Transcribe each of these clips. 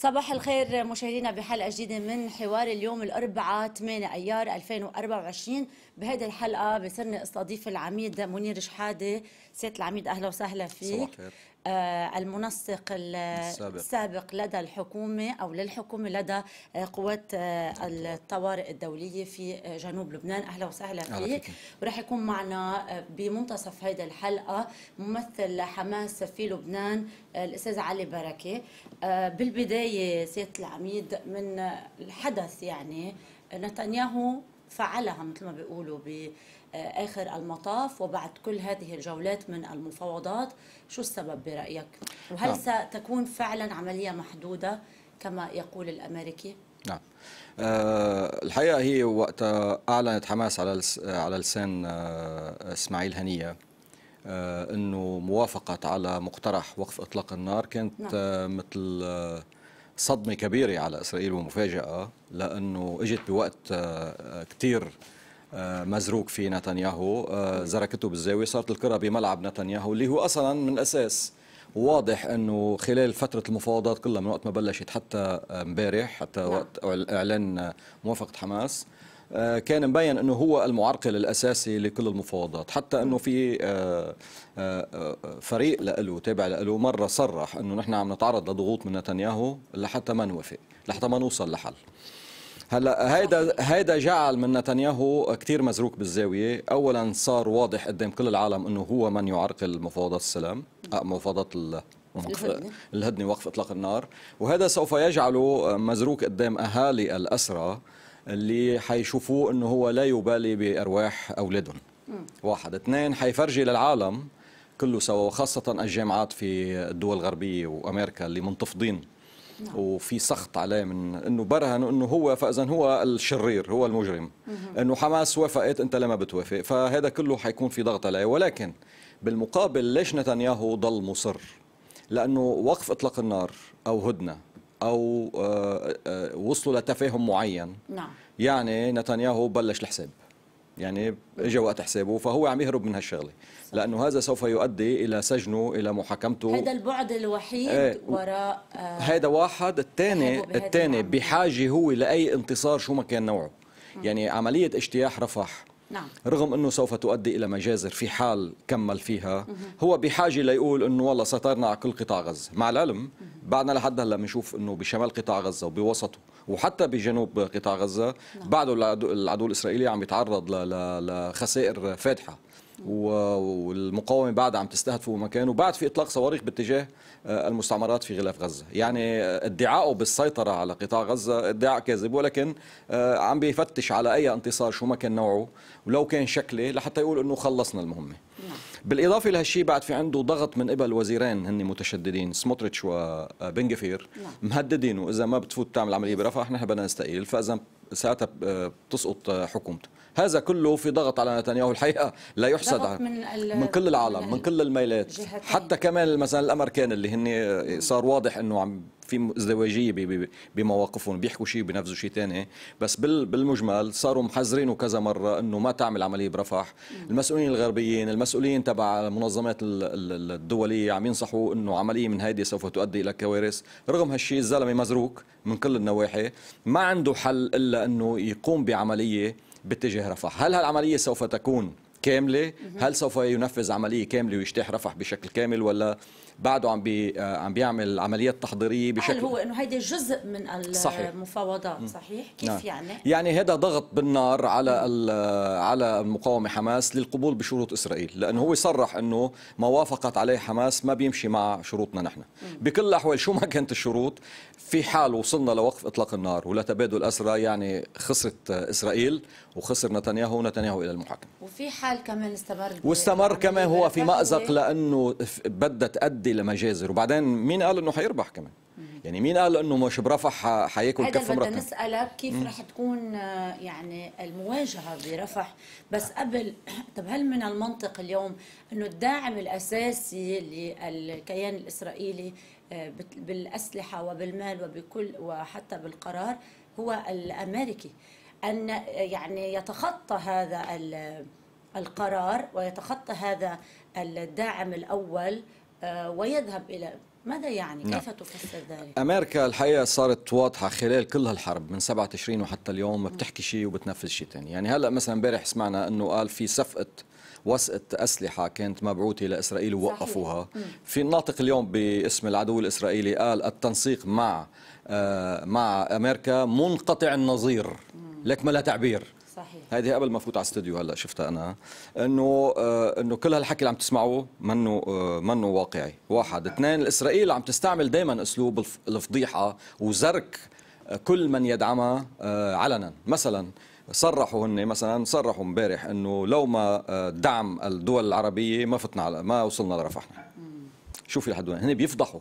صباح الخير مشاهدينا بحلقة جديدة من حوار اليوم الأربعاء 8 أيار 2024 بهذه الحلقة بصرني استضيف العميد منير شحادة سيادة العميد أهلا وسهلا فيك صباح الخير آه، المنسق السابق. السابق لدى الحكومة أو للحكومة لدى آه، قوات آه، الطوارئ الدولية في جنوب لبنان أهلا وسهلا فيك وراح يكون معنا بمنتصف هذه الحلقة ممثل حماس في لبنان الأستاذ علي بركة بالبداية سيادة العميد من الحدث يعني نتنياهو فعلها مثل ما بيقولوا ب بي آه، اخر المطاف وبعد كل هذه الجولات من المفاوضات شو السبب برايك وهل نعم. ستكون فعلا عمليه محدوده كما يقول الامريكي نعم أه الحقيقه هي وقت اعلنت حماس على على لسان آه، اسماعيل هنيه آه، انه موافقه على مقترح وقف اطلاق النار كانت نعم. مثل صدمه كبيره على اسرائيل ومفاجاه لانه اجت بوقت كثير آه، مزروق في نتنياهو آه، زركته بالزاويه صارت الكره بملعب نتنياهو اللي هو اصلا من الاساس واضح انه خلال فتره المفاوضات كلها من وقت ما بلشت حتى امبارح حتى نعم. وقت اعلان آه، موافقه حماس كان مبين انه هو المعرقل الاساسي لكل المفاوضات حتى انه في فريق له تابع له مره صرح انه نحن عم نتعرض لضغوط من نتنياهو لحتى ما نوافق لحتى ما نوصل لحل هلا هيدا هيدا جعل من نتنياهو كثير مزروك بالزاويه، اولا صار واضح قدام كل العالم انه هو من يعرقل مفاوضات السلام، آه، مفاوضات ال... الهدنه وقف اطلاق النار، وهذا سوف يجعله مزروك قدام اهالي الاسرى اللي حيشوفوه انه هو لا يبالي بارواح اولادهم. واحد، اثنين حيفرجي للعالم كله سوا وخاصه الجامعات في الدول الغربيه وامريكا اللي منتفضين نعم. وفي سخط عليه من انه برهن انه هو فاذا هو الشرير هو المجرم انه حماس وافقت انت لما بتوافق فهذا كله حيكون في ضغط عليه ولكن بالمقابل ليش نتنياهو ضل مصر لانه وقف اطلاق النار او هدنه او آه، آه، وصلوا لتفاهم معين نعم. يعني نتنياهو بلش الحساب يعني اجى وقت حسابه فهو عم يهرب من هالشغله لانه هذا سوف يؤدي الى سجنه الى محاكمته هذا البعد الوحيد ايه وراء آه واحد الثاني الثاني بحاجه هو لاي انتصار شو ما كان نوعه يعني عمليه اجتياح رفح نعم. رغم أنه سوف تؤدي إلى مجازر في حال كمل فيها هو بحاجة ليقول أنه والله سيطرنا على كل قطاع غزة مع العلم بعدنا لحد هلا بنشوف أنه بشمال قطاع غزة وبوسطه وحتى بجنوب قطاع غزة نعم. بعده العدو الإسرائيلي عم يتعرض لخسائر فادحة والمقاومه بعد عم تستهدفه مكانه بعد في اطلاق صواريخ باتجاه آه، المستعمرات في غلاف غزه يعني آه، ادعائه بالسيطره على قطاع غزه ادعاء كاذب ولكن آه، عم بيفتش على اي انتصار شو ما كان نوعه ولو كان شكله لحتى يقول انه خلصنا المهمه نعم. بالإضافة لهالشيء بعد في عنده ضغط من قبل وزيرين هن متشددين سموتريتش وبنغفير نعم. مهددين وإذا ما بتفوت تعمل عملية برفح نحن بدنا نستقيل فإذا ساعتها بتسقط آه، آه، حكومته هذا كله في ضغط على نتنياهو الحقيقه لا يحسد عنه من, من كل العالم من, من كل الميلات حتى كمان مثلا الامريكان اللي هن آه، صار واضح انه عم في ازدواجيه بمواقفهم بيحكوا شيء بنفذوا شيء ثاني بس بالمجمل صاروا محذرينه كذا مره انه ما تعمل عمليه برفح المسؤولين الغربيين المسؤولين تبع المنظمات الدوليه عم ينصحوا انه عمليه من هيدي سوف تؤدي الى كوارث رغم هالشيء الزلمه مزروك من كل النواحي ما عنده حل الا لأنه يقوم بعملية باتجاه رفح هل هالعملية سوف تكون كاملة هل سوف ينفذ عملية كاملة ويجتاح رفح بشكل كامل ولا بعده عم بي آه، عم بيعمل عمليات تحضيريه بشكل هو انه هيدا جزء من المفاوضات صحيح, صحيح؟ كيف نعم. يعني يعني هذا ضغط بالنار على آه، على المقاومه حماس للقبول بشروط اسرائيل لانه هو صرح انه ما وافقت عليه حماس ما بيمشي مع شروطنا نحن بكل الاحوال شو ما كانت الشروط في حال وصلنا لوقف اطلاق النار ولتبادل اسرى يعني خسرت اسرائيل وخسر نتنياهو ونتنياهو الى المحاكمه وفي حال كمان استمر واستمر كما هو في مازق لانه بدها تؤدي لمجازر وبعدين مين قال انه حيربح كمان يعني مين قال انه مش برفح حياكل كف مرتين بدنا نسالك كيف مم. رح تكون آه، يعني المواجهه برفح بس قبل طب هل من المنطق اليوم انه الداعم الاساسي للكيان الاسرائيلي آه، بالأسلحة وبالمال وبكل وحتى بالقرار هو الأمريكي أن يعني يتخطى هذا القرار ويتخطى هذا الداعم الأول آه، ويذهب إلى ماذا يعني؟ نعم. كيف تفسر ذلك؟ أمريكا الحقيقة صارت واضحة خلال كل هالحرب من 7 تشرين وحتى اليوم بتحكي شيء وبتنفذ شيء ثاني، يعني هلا مثلا امبارح سمعنا انه قال في صفقة وثقة أسلحة كانت مبعوثة لإسرائيل ووقفوها في الناطق اليوم باسم العدو الإسرائيلي قال التنسيق مع آه، مع أمريكا منقطع النظير لك ما لا تعبير صحيح هذه قبل ما فوت على الاستوديو هلا شفتها انا انه آه انه كل هالحكي اللي عم تسمعوه منه آه منه واقعي واحد اثنين الاسرائيل عم تستعمل دائما اسلوب الفضيحه وزرك آه، كل من يدعمها آه علنا مثلا صرحوا هن مثلا صرحوا امبارح انه لو ما آه، دعم الدول العربيه ما فتنا على ما وصلنا لرفحنا شوفي لحد هن بيفضحوا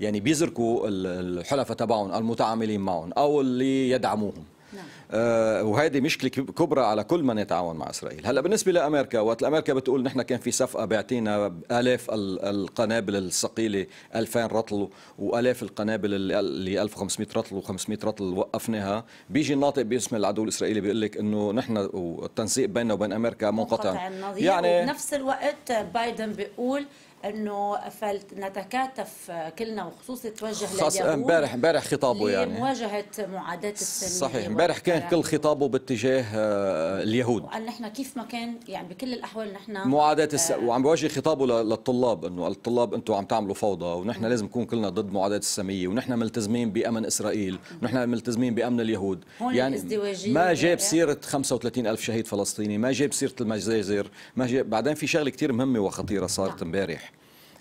يعني بيزركوا الحلفاء تبعهم المتعاملين معهم او اللي يدعموهم نعم. آه، وهذه مشكله كبرى على كل من يتعاون مع اسرائيل هلا بالنسبه لامريكا وقت امريكا بتقول نحن كان في صفقه بعتينا الاف القنابل الثقيله 2000 رطل والاف القنابل اللي 1500 رطل و500 رطل وقفناها بيجي الناطق باسم العدو الاسرائيلي بيقول لك انه نحن والتنسيق بيننا وبين امريكا منقطع, منقطع يعني نفس الوقت بايدن بيقول انه فلنتكاتف كلنا وخصوصا توجه خاص امبارح امبارح خطابه يعني لمواجهه معاداه السنين صحيح امبارح كان كل خطابه باتجاه آه، اليهود وقال نحن كيف ما كان يعني بكل الاحوال نحن معاداه الس... آه وعم بواجه خطابه للطلاب انه الطلاب انتم عم تعملوا فوضى ونحن لازم نكون كلنا ضد معاداه الساميه ونحن ملتزمين بامن اسرائيل ونحن ملتزمين بامن اليهود هون يعني ما جاب سيره 35 الف شهيد فلسطيني ما جاب سيره المجازر ما جاب بعدين في شغله كثير مهمه وخطيره صارت نعم. امبارح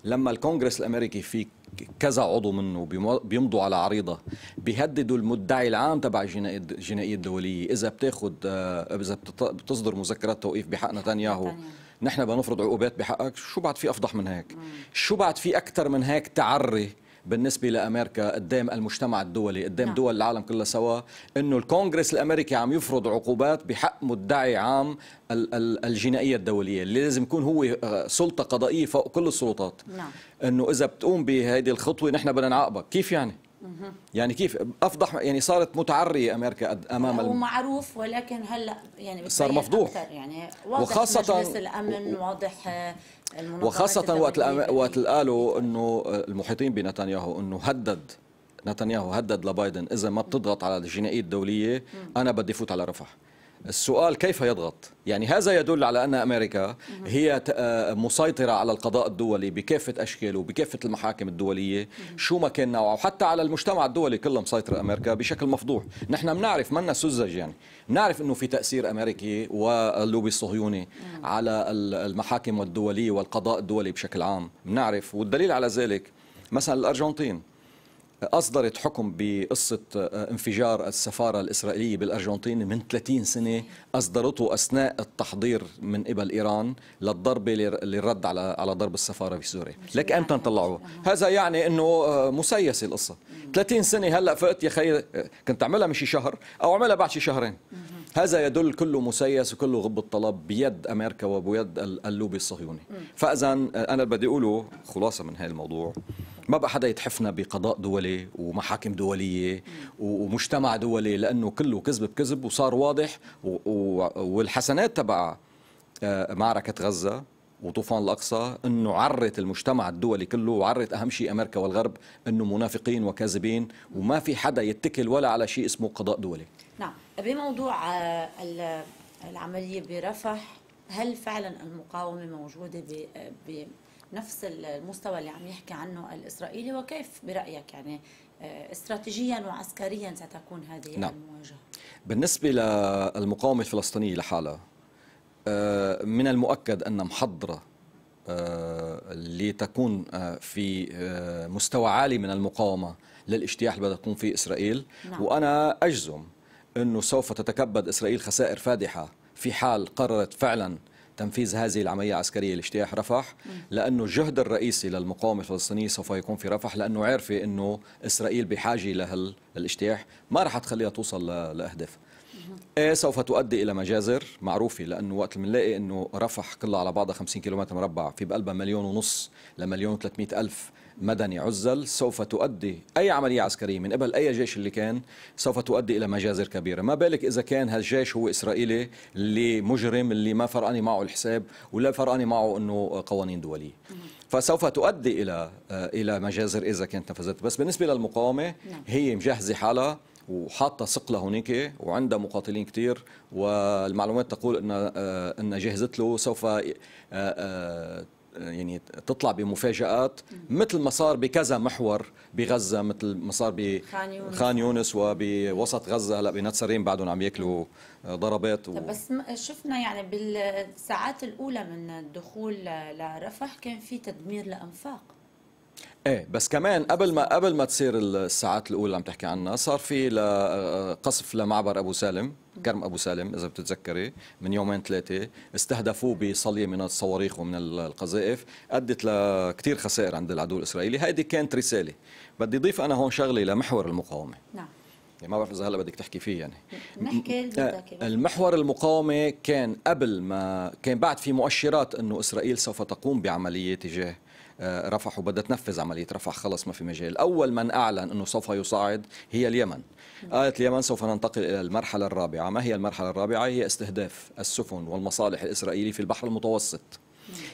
لما الكونغرس الامريكي في كذا عضو منه بيمضوا على عريضه بيهددوا المدعي العام تبع الجنائيه الدوليه اذا بتاخذ آه، اذا بتصدر مذكرات توقيف بحق نتنياهو نحن بنفرض عقوبات بحقك شو بعد في افضح من هيك شو بعد في اكثر من هيك تعري بالنسبه لامريكا قدام المجتمع الدولي قدام نعم. دول العالم كلها سوا انه الكونغرس الامريكي عم يفرض عقوبات بحق مدعي عام الجنائيه الدوليه اللي لازم يكون هو آه، سلطه قضائيه فوق كل السلطات نعم. انه اذا بتقوم بهذه الخطوه نحن بدنا نعاقبك كيف يعني يعني كيف افضح يعني صارت متعريه امريكا امام هو معروف ولكن هلا يعني صار مفضوح يعني واضح وخاصة مجلس الامن واضح آه، وخاصة وقت وقت قالوا انه آه، المحيطين بنتنياهو انه هدد نتنياهو هدد لبايدن اذا ما بتضغط على الجنائيه الدوليه انا بدي فوت على رفح السؤال كيف يضغط؟ يعني هذا يدل على أن أمريكا هي آه، مسيطرة على القضاء الدولي بكافة أشكاله وبكافة المحاكم الدولية شو ما كان نوعه وحتى على المجتمع الدولي كله مسيطرة أمريكا بشكل مفضوح نحن بنعرف منا سذج يعني بنعرف أنه في تأثير أمريكي واللوبي الصهيوني على المحاكم الدولية والقضاء الدولي بشكل عام بنعرف والدليل على ذلك مثلا الأرجنتين أصدرت حكم بقصة آه، انفجار السفارة الإسرائيلية بالأرجنتين من 30 سنة أصدرته أثناء التحضير من قبل إيران للضربة للرد على على ضرب السفارة في سوريا لك أنت طلعوه هذا يعني أنه آه، مسيسة القصة 30 سنة هلأ فقت يا خي كنت أعملها من شي شهر أو أعملها بعد شي شهرين هذا يدل كله مسيس وكله غب الطلب بيد أمريكا وبيد اللوبي الصهيوني فإذا آه، أنا بدي أقوله خلاصة من هذا الموضوع ما بقى حدا يتحفنا بقضاء دولي ومحاكم دوليه ومجتمع دولي لانه كله كذب بكذب وصار واضح والحسنات تبع آه، معركه غزه وطوفان الاقصى انه عرت المجتمع الدولي كله وعرت اهم شيء امريكا والغرب انه منافقين وكاذبين وما في حدا يتكل ولا على شيء اسمه قضاء دولي. نعم، بموضوع آه، العمليه برفح هل فعلا المقاومه موجوده نفس المستوى اللي عم يحكي عنه الإسرائيلي وكيف برأيك يعني آه، استراتيجيا وعسكريا ستكون هذه نعم. المواجهة بالنسبة للمقاومة الفلسطينية لحالها آه، من المؤكد أن محضرة آه، لتكون في مستوى عالي من المقاومة للاجتياح اللي بدها تقوم فيه إسرائيل نعم. وأنا أجزم أنه سوف تتكبد إسرائيل خسائر فادحة في حال قررت فعلا تنفيذ هذه العملية العسكرية لاجتياح رفح لأنه الجهد الرئيسي للمقاومة الفلسطينية سوف يكون في رفح لأنه عارفة أنه إسرائيل بحاجة لهالاجتياح ما رح تخليها توصل لأهداف ايه سوف تؤدي الى مجازر معروفه لانه وقت بنلاقي انه رفح كلها على بعضها 50 كيلومتر مربع في بقلبها مليون ونص لمليون و300 الف مدني عزل سوف تؤدي أي عملية عسكرية من قبل أي جيش اللي كان سوف تؤدي إلى مجازر كبيرة ما بالك إذا كان هالجيش هو إسرائيلي اللي مجرم اللي ما فرقني معه الحساب ولا فرقني معه أنه قوانين دولية فسوف تؤدي إلى آه، إلى مجازر إذا كانت نفذت بس بالنسبة للمقاومة نعم. هي مجهزة حالها وحاطه ثقله هناك وعندها مقاتلين كثير والمعلومات تقول ان آه، ان جهزت له سوف آه، يعني تطلع بمفاجآت مثل ما صار بكذا محور بغزة مثل ما صار بخان يونس وبوسط غزة هلا بنتسرين بعدهم عم ياكلوا ضربات و... بس شفنا يعني بالساعات الأولى من الدخول لرفح كان في تدمير لأنفاق ايه بس كمان قبل ما قبل ما تصير الساعات الاولى اللي عم تحكي عنها صار في آه، قصف لمعبر ابو سالم كرم ابو سالم اذا بتتذكري من يومين ثلاثه استهدفوه بصليه من الصواريخ ومن القذائف ادت لكثير خسائر عند العدو الاسرائيلي هيدي كانت رساله بدي اضيف انا هون شغله لمحور المقاومه نعم يعني ما بعرف اذا هلا بدك تحكي فيه يعني نحكي آه، المحور المقاومه كان قبل ما كان بعد في مؤشرات انه اسرائيل سوف تقوم بعمليه تجاه رفح وبدها تنفذ عمليه رفح خلص ما في مجال اول من اعلن انه سوف يصعد هي اليمن قالت اليمن سوف ننتقل الى المرحله الرابعه ما هي المرحله الرابعه هي استهداف السفن والمصالح الاسرائيليه في البحر المتوسط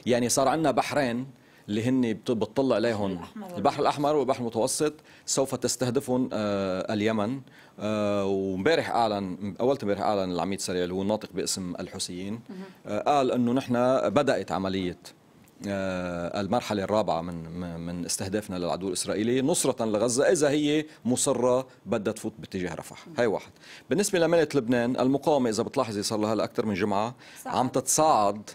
يعني صار عندنا بحرين اللي هن بتطلع عليهم البحر الاحمر والبحر المتوسط سوف تستهدفهم آه اليمن آه ومبارح اعلن اول امبارح اعلن العميد سريع اللي هو ناطق باسم الحوثيين آه قال انه نحن بدات عمليه آه، المرحلة الرابعة من من استهدافنا للعدو الإسرائيلي نصرة لغزة إذا هي مصرة بدها تفوت باتجاه رفح هاي واحد بالنسبة لملة لبنان المقاومة إذا بتلاحظي صار لها هلا أكثر من جمعة عم تتصاعد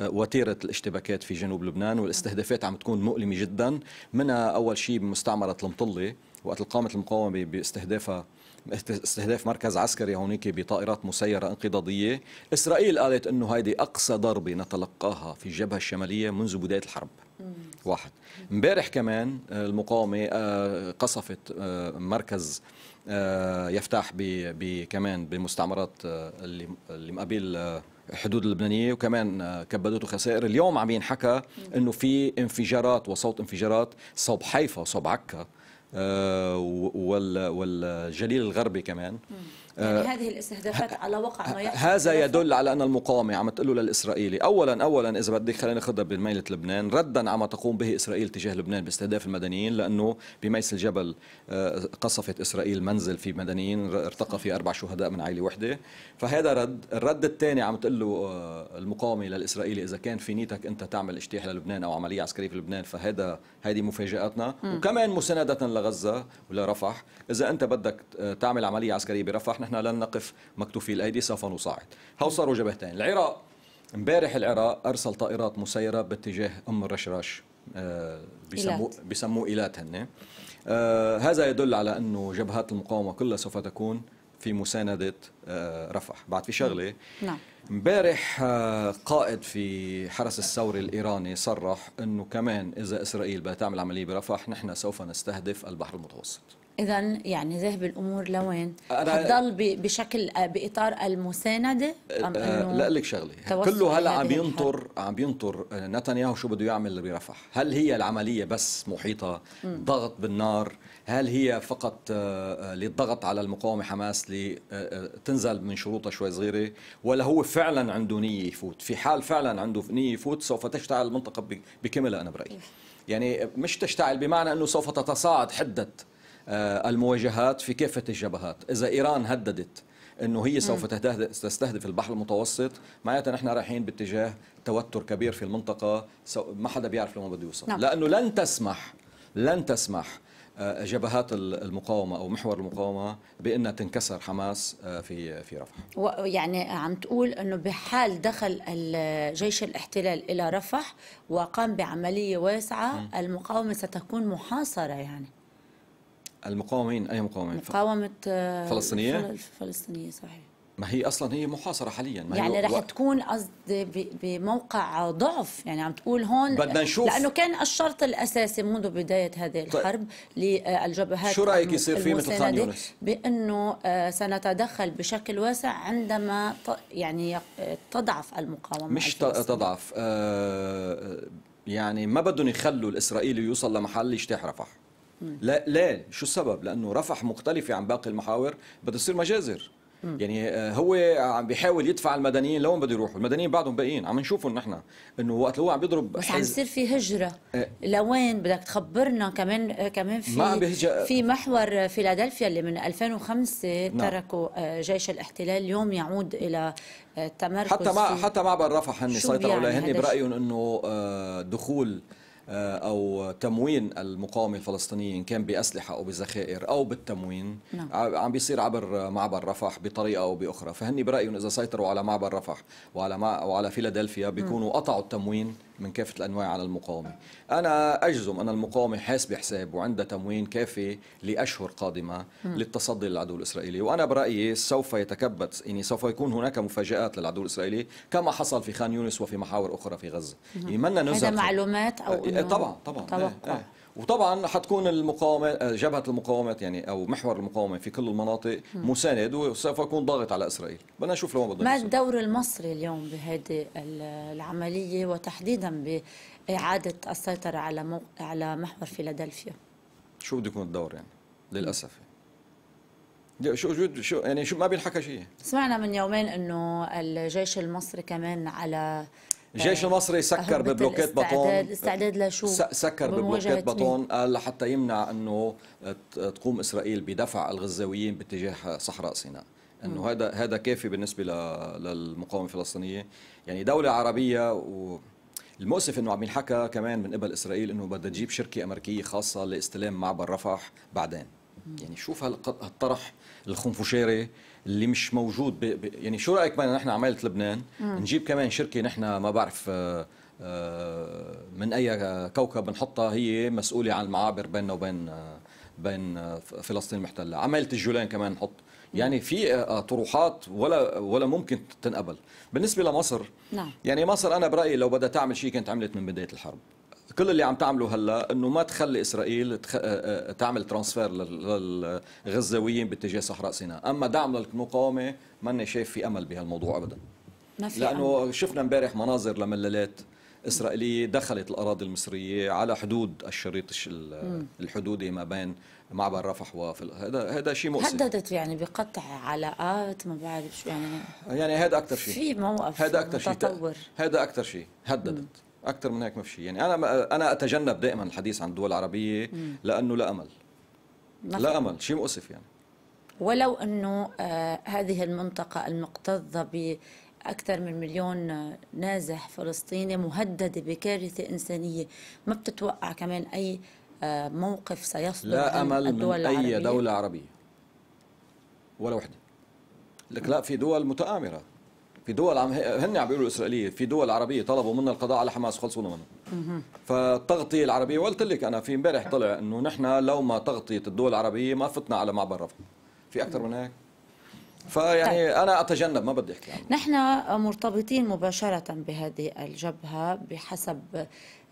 آه، وتيرة الاشتباكات في جنوب لبنان والاستهدافات عم تكون مؤلمة جدا منها أول شيء بمستعمرة المطلة وقت قامت المقاومة باستهدافها استهداف مركز عسكري هونيك بطائرات مسيرة انقضاضية إسرائيل قالت أنه هذه أقصى ضربة نتلقاها في الجبهة الشمالية منذ بداية الحرب واحد امبارح كمان المقاومة آه، قصفت آه، مركز آه، يفتح كمان بمستعمرات اللي اللي مقابل الحدود اللبنانيه وكمان كبدته خسائر اليوم عم ينحكى انه في انفجارات وصوت انفجارات صوب حيفا وصوب عكا آه، والجليل الغربي كمان يعني آه، هذه الاستهدافات على وقع ما هذا يدل على ان المقاومه عم تقول للاسرائيلي اولا اولا اذا بدك خلينا ناخذها بميله لبنان ردا عما تقوم به اسرائيل تجاه لبنان باستهداف المدنيين لانه بميس الجبل آه، قصفت اسرائيل منزل في مدنيين ارتقى فيه اربع شهداء من عائله وحده فهذا رد الرد الثاني عم تقول له آه، المقاومه للاسرائيلي اذا كان في نيتك انت تعمل اجتياح للبنان او عمليه عسكريه في لبنان فهذا هذه مفاجاتنا وكمان مسانده لغزه ولرفح اذا انت بدك تعمل عمليه عسكريه برفح نحن لن نقف مكتوفي الأيدي سوف نصاعد هاو صاروا جبهتين العراق امبارح العراق أرسل طائرات مسيرة باتجاه أم الرشراش آه، بسموه بسموه إيلات هن آه، هذا يدل على أنه جبهات المقاومة كلها سوف تكون في مساندة آه، رفح بعد في شغلة نعم, نعم. امبارح قائد في حرس الثوري الإيراني صرح أنه كمان إذا إسرائيل بدها تعمل عملية برفح نحن سوف نستهدف البحر المتوسط اذا يعني ذهب الامور لوين؟ حتضل بشكل باطار المسانده أه، ام أه، انه لا لك شغله كله هلا عم ينطر عم ينطر أه، نتنياهو شو بده يعمل برفح؟ هل هي العمليه بس محيطه ضغط بالنار؟ هل هي فقط للضغط على المقاومه حماس لتنزل من شروطها شوي صغيره؟ ولا هو فعلا عنده نيه يفوت؟ في حال فعلا عنده نيه يفوت سوف تشتعل المنطقه بكاملها انا برايي. إيه. يعني مش تشتعل بمعنى انه سوف تتصاعد حده آه، المواجهات في كافة الجبهات إذا إيران هددت انه هي سوف تستهدف البحر المتوسط معناتها نحن رايحين باتجاه توتر كبير في المنطقه ما حدا بيعرف لما بده يوصل نعم. لانه لن تسمح لن تسمح آه، جبهات المقاومه او محور المقاومه بانها تنكسر حماس آه، في في رفح. يعني عم تقول انه بحال دخل جيش الاحتلال الى رفح وقام بعمليه واسعه المقاومه ستكون محاصره يعني. المقاومين أي مقاومين؟ مقاومة آه، فلسطينية؟ الفلسطينية صحيح ما هي اصلا هي محاصره حاليا ما يعني رح و... تكون قصدي بموقع ضعف يعني عم تقول هون بدنا نشوف لانه كان الشرط الاساسي منذ بدايه هذه طيب. الحرب طيب. للجبهات آه، شو رايك يصير في مثل خان يونس بانه آه، سنتدخل بشكل واسع عندما يعني تضعف المقاومه مش تضعف آه يعني ما بدهم يخلوا الاسرائيلي يوصل لمحل يجتاح رفح لا ليه شو السبب لانه رفح مختلفه عن باقي المحاور بده يصير مجازر يعني آه، هو عم بيحاول يدفع المدنيين لوين بده يروحوا المدنيين بعدهم باقيين عم نشوفهم نحن انه وقت هو عم بيضرب بس عم يصير في هجره آه. لوين بدك تخبرنا كمان آه، كمان في ما بهج... في محور فيلادلفيا اللي من 2005 نعم. تركوا جيش الاحتلال اليوم يعود الى تمركز حتى ما حتى معبر رفح هن سيطروا عليه يعني هن برايهم انه دخول آه، او تموين المقاومه الفلسطينيه ان كان باسلحه او بذخائر او بالتموين نعم. عم بيصير عبر معبر رفح بطريقه او باخرى فهني برايهم اذا سيطروا على معبر رفح وعلى مع وعلى فيلادلفيا بيكونوا قطعوا التموين من كافه الانواع على المقاومه. انا اجزم ان المقاومه حاسبه حساب وعندها تموين كافي لاشهر قادمه للتصدي للعدو الاسرائيلي، وانا برايي سوف يتكبد يعني سوف يكون هناك مفاجات للعدو الاسرائيلي كما حصل في خان يونس وفي محاور اخرى في غزه. يعني منا نزل هذا معلومات او آه، طبعا طبعا توقع. وطبعا حتكون المقاومه آه، جبهه المقاومات يعني او محور المقاومه في كل المناطق مساند وسوف يكون ضاغط على اسرائيل بدنا نشوف لوين ما الدور المصري اليوم بهذه العمليه وتحديدا باعاده السيطره على مو... على محور فيلادلفيا شو بده يكون الدور يعني للاسف يعني. شو شو شو يعني شو ما بينحكى شيء سمعنا من يومين انه الجيش المصري كمان على الجيش المصري آه، سكر ببلوكات بطون استعداد لشو سكر ببلوكات بطون آه، لحتى يمنع انه تقوم اسرائيل بدفع الغزاويين باتجاه صحراء سيناء انه هذا هذا كافي بالنسبه للمقاومه الفلسطينيه يعني دوله عربيه و المؤسف انه عم ينحكى كمان من قبل اسرائيل انه بدها تجيب شركه امريكيه خاصه لاستلام معبر رفح بعدين يعني شوف هالطرح الخنفشاري اللي مش موجود ب... ب... يعني شو رايك بنا نحن عماله لبنان مم. نجيب كمان شركه نحن ما بعرف آه، آه، من اي كوكب بنحطها هي مسؤوله عن المعابر بيننا وبين آه، بين فلسطين المحتله عماله الجولان كمان نحط يعني في طروحات ولا ولا ممكن تنقبل بالنسبه لمصر نعم. يعني مصر انا برايي لو بدها تعمل شيء كانت عملت من بدايه الحرب كل اللي عم تعمله هلا انه ما تخلي اسرائيل تخ... آه، آه، آه، تعمل ترانسفير للغزاويين باتجاه صحراء سيناء، اما دعم للمقاومه ماني شايف في امل بهالموضوع ابدا. ما في لانه أمل. شفنا امبارح مناظر لملالات اسرائيليه دخلت الاراضي المصريه على حدود الشريط الحدودي ما بين معبر رفح وفي هذا هذا شيء مؤسف هددت يعني بقطع علاقات ما بعرف شو يعني يعني هذا اكثر شيء في موقف هذا اكثر شيء هذا اكثر شيء هددت مم. اكثر من هيك ما في شيء يعني انا انا اتجنب دائما الحديث عن الدول العربيه لانه لا امل لا امل شيء مؤسف يعني ولو انه آه، هذه المنطقه المكتظه باكثر من مليون آه، نازح فلسطيني مهدده بكارثه انسانيه ما بتتوقع كمان اي آه، موقف سيصدر لا امل الدول من العربية. اي دوله عربيه ولا وحده لك لا في دول متآمره في دول عم هن عم بيقولوا الاسرائيليه في دول عربيه طلبوا منا القضاء على حماس خلصونا منها فالتغطيه العربيه وقلت لك انا في امبارح طلع انه نحن لو ما تغطيه الدول العربيه ما فتنا على معبر رفح في اكثر من هيك فيعني طيب. انا اتجنب ما بدي احكي عنه نحن مرتبطين مباشره بهذه الجبهه بحسب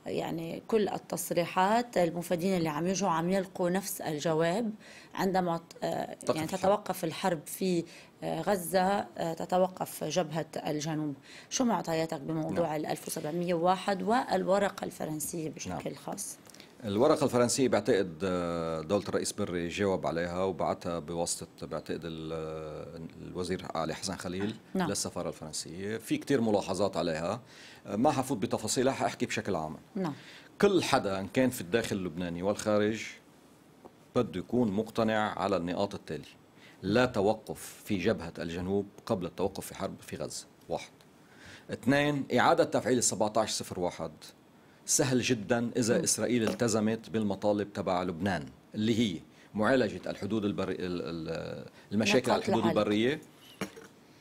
يعني كل التصريحات المفيدين اللي عم يجوا عم يلقوا نفس الجواب عندما آه، يعني تتوقف الحرب في آه، غزة آه، تتوقف جبهة الجنوب شو معطياتك بموضوع نعم. ال 1701 والورقة الفرنسية بشكل نعم. خاص الورقة الفرنسية بعتقد آه، دولة الرئيس بري جاوب عليها وبعتها بواسطة بعتقد آه، الوزير علي حسن خليل نعم. نعم. للسفارة الفرنسية في كثير ملاحظات عليها آه، ما حفوت بتفاصيلها حأحكي بشكل عام نعم. كل حدا كان في الداخل اللبناني والخارج بده يكون مقتنع على النقاط التالية لا توقف في جبهة الجنوب قبل التوقف في حرب في غزة واحد اثنين إعادة تفعيل ال 1701 سهل جدا إذا إسرائيل التزمت بالمطالب تبع لبنان اللي هي معالجة الحدود البر... المشاكل على الحدود البرية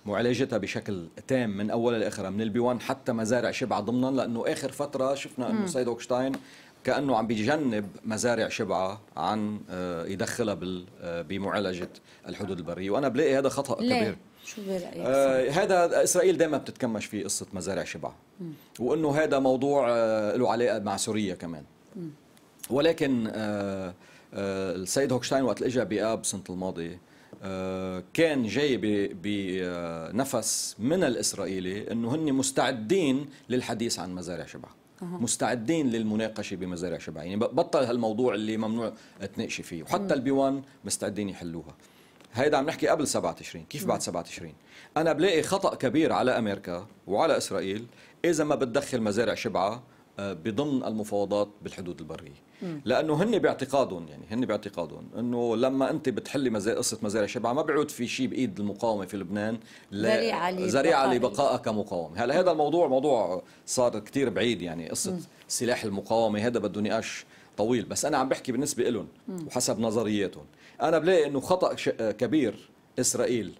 معالجتها بشكل تام من اولها لاخرها من البيوان حتى مزارع شبع ضمنا لانه اخر فتره شفنا انه سيد اوكشتاين كانه عم بيجنب مزارع شبعه عن آه، يدخلها آه، بمعالجه الحدود البريه وانا بلاقي هذا خطا ليه؟ كبير شو برايك آه هذا اسرائيل دائما بتتكمش في قصه مزارع شبع وانه هذا موضوع آه له علاقه مع سوريا كمان ولكن آه آه السيد هوكشتاين وقت اجى باب سنه الماضي آه كان جاي بنفس آه، من الاسرائيلي انه هن مستعدين للحديث عن مزارع شبع مستعدين للمناقشه بمزارع شبع يعني بطل هالموضوع اللي ممنوع تناقشي فيه وحتى البيوان مستعدين يحلوها هيدا عم نحكي قبل 7 تشرين كيف بعد 7 تشرين انا بلاقي خطا كبير على امريكا وعلى اسرائيل اذا ما بتدخل مزارع شبعه آه، بضمن المفاوضات بالحدود البريه لانه هن باعتقادهم يعني هن باعتقادهم انه لما انت بتحلي مزارع قصه مزارع شبعه ما بيعود في شيء بايد المقاومه في لبنان ذريعه لبقائها كمقاومه هلا هذا الموضوع موضوع صار كثير بعيد يعني قصه مم. سلاح المقاومه هذا بده نقاش طويل بس انا عم بحكي بالنسبه لهم وحسب نظرياتهم انا بلاقي انه خطا كبير اسرائيل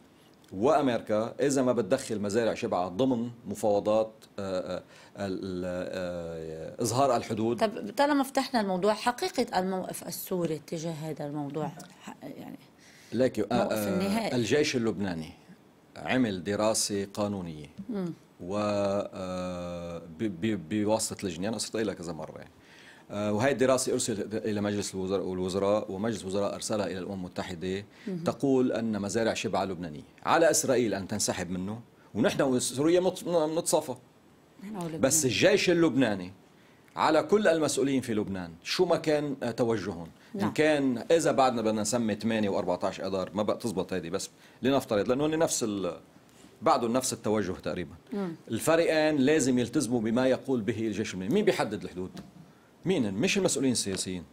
وامريكا اذا ما بتدخل مزارع شبعه ضمن مفاوضات آه، آه، آه، اظهار الحدود طب طالما فتحنا الموضوع حقيقه الموقف السوري تجاه هذا الموضوع يعني لكن الجيش اللبناني عمل دراسه قانونيه و بواسطه لجنه انا صرت لها كذا مره يعني آه، وهي الدراسة أرسلت إلى مجلس الوزراء ومجلس الوزراء أرسلها إلى الأمم المتحدة تقول أن مزارع شبعة لبنانية على إسرائيل أن تنسحب منه ونحن وسوريا نتصفى بس الجيش اللبناني على كل المسؤولين في لبنان شو ما كان آه، توجههم نعم. ان كان اذا بعدنا بدنا نسمي 8 و14 اذار ما بقى تزبط هذه بس لنفترض لانه نفس ال... بعدهم نفس التوجه تقريبا مم. الفريقان لازم يلتزموا بما يقول به الجيش اللبناني مين بيحدد الحدود مين مش المسؤولين السياسيين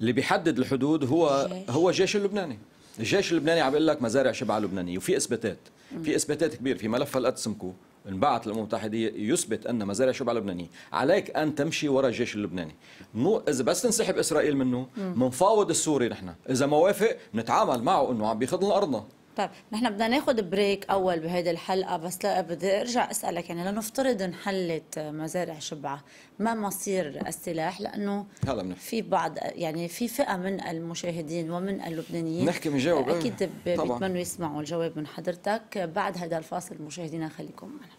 اللي بيحدد الحدود هو جيش. هو الجيش اللبناني الجيش اللبناني عم لك مزارع شبعه لبنانيه وفي اثباتات في اثباتات كبير في ملف الأتسمكو انبعث للامم المتحده يثبت ان مزارع شبع لبنانيه عليك ان تمشي وراء الجيش اللبناني مو اذا بس تنسحب اسرائيل منه منفاوض السوري نحن اذا ما وافق نتعامل معه انه عم بيخذ ارضنا طيب نحن بدنا ناخذ بريك اول بهيدي الحلقه بس لا بدي ارجع اسالك يعني لنفترض انحلت مزارع شبعه ما مصير السلاح لانه هلا بنحكي في بعض يعني في فئه من المشاهدين ومن اللبنانيين نحكي بنجاوب اكيد بيتمنوا يسمعوا الجواب من حضرتك بعد هذا الفاصل مشاهدينا خليكم معنا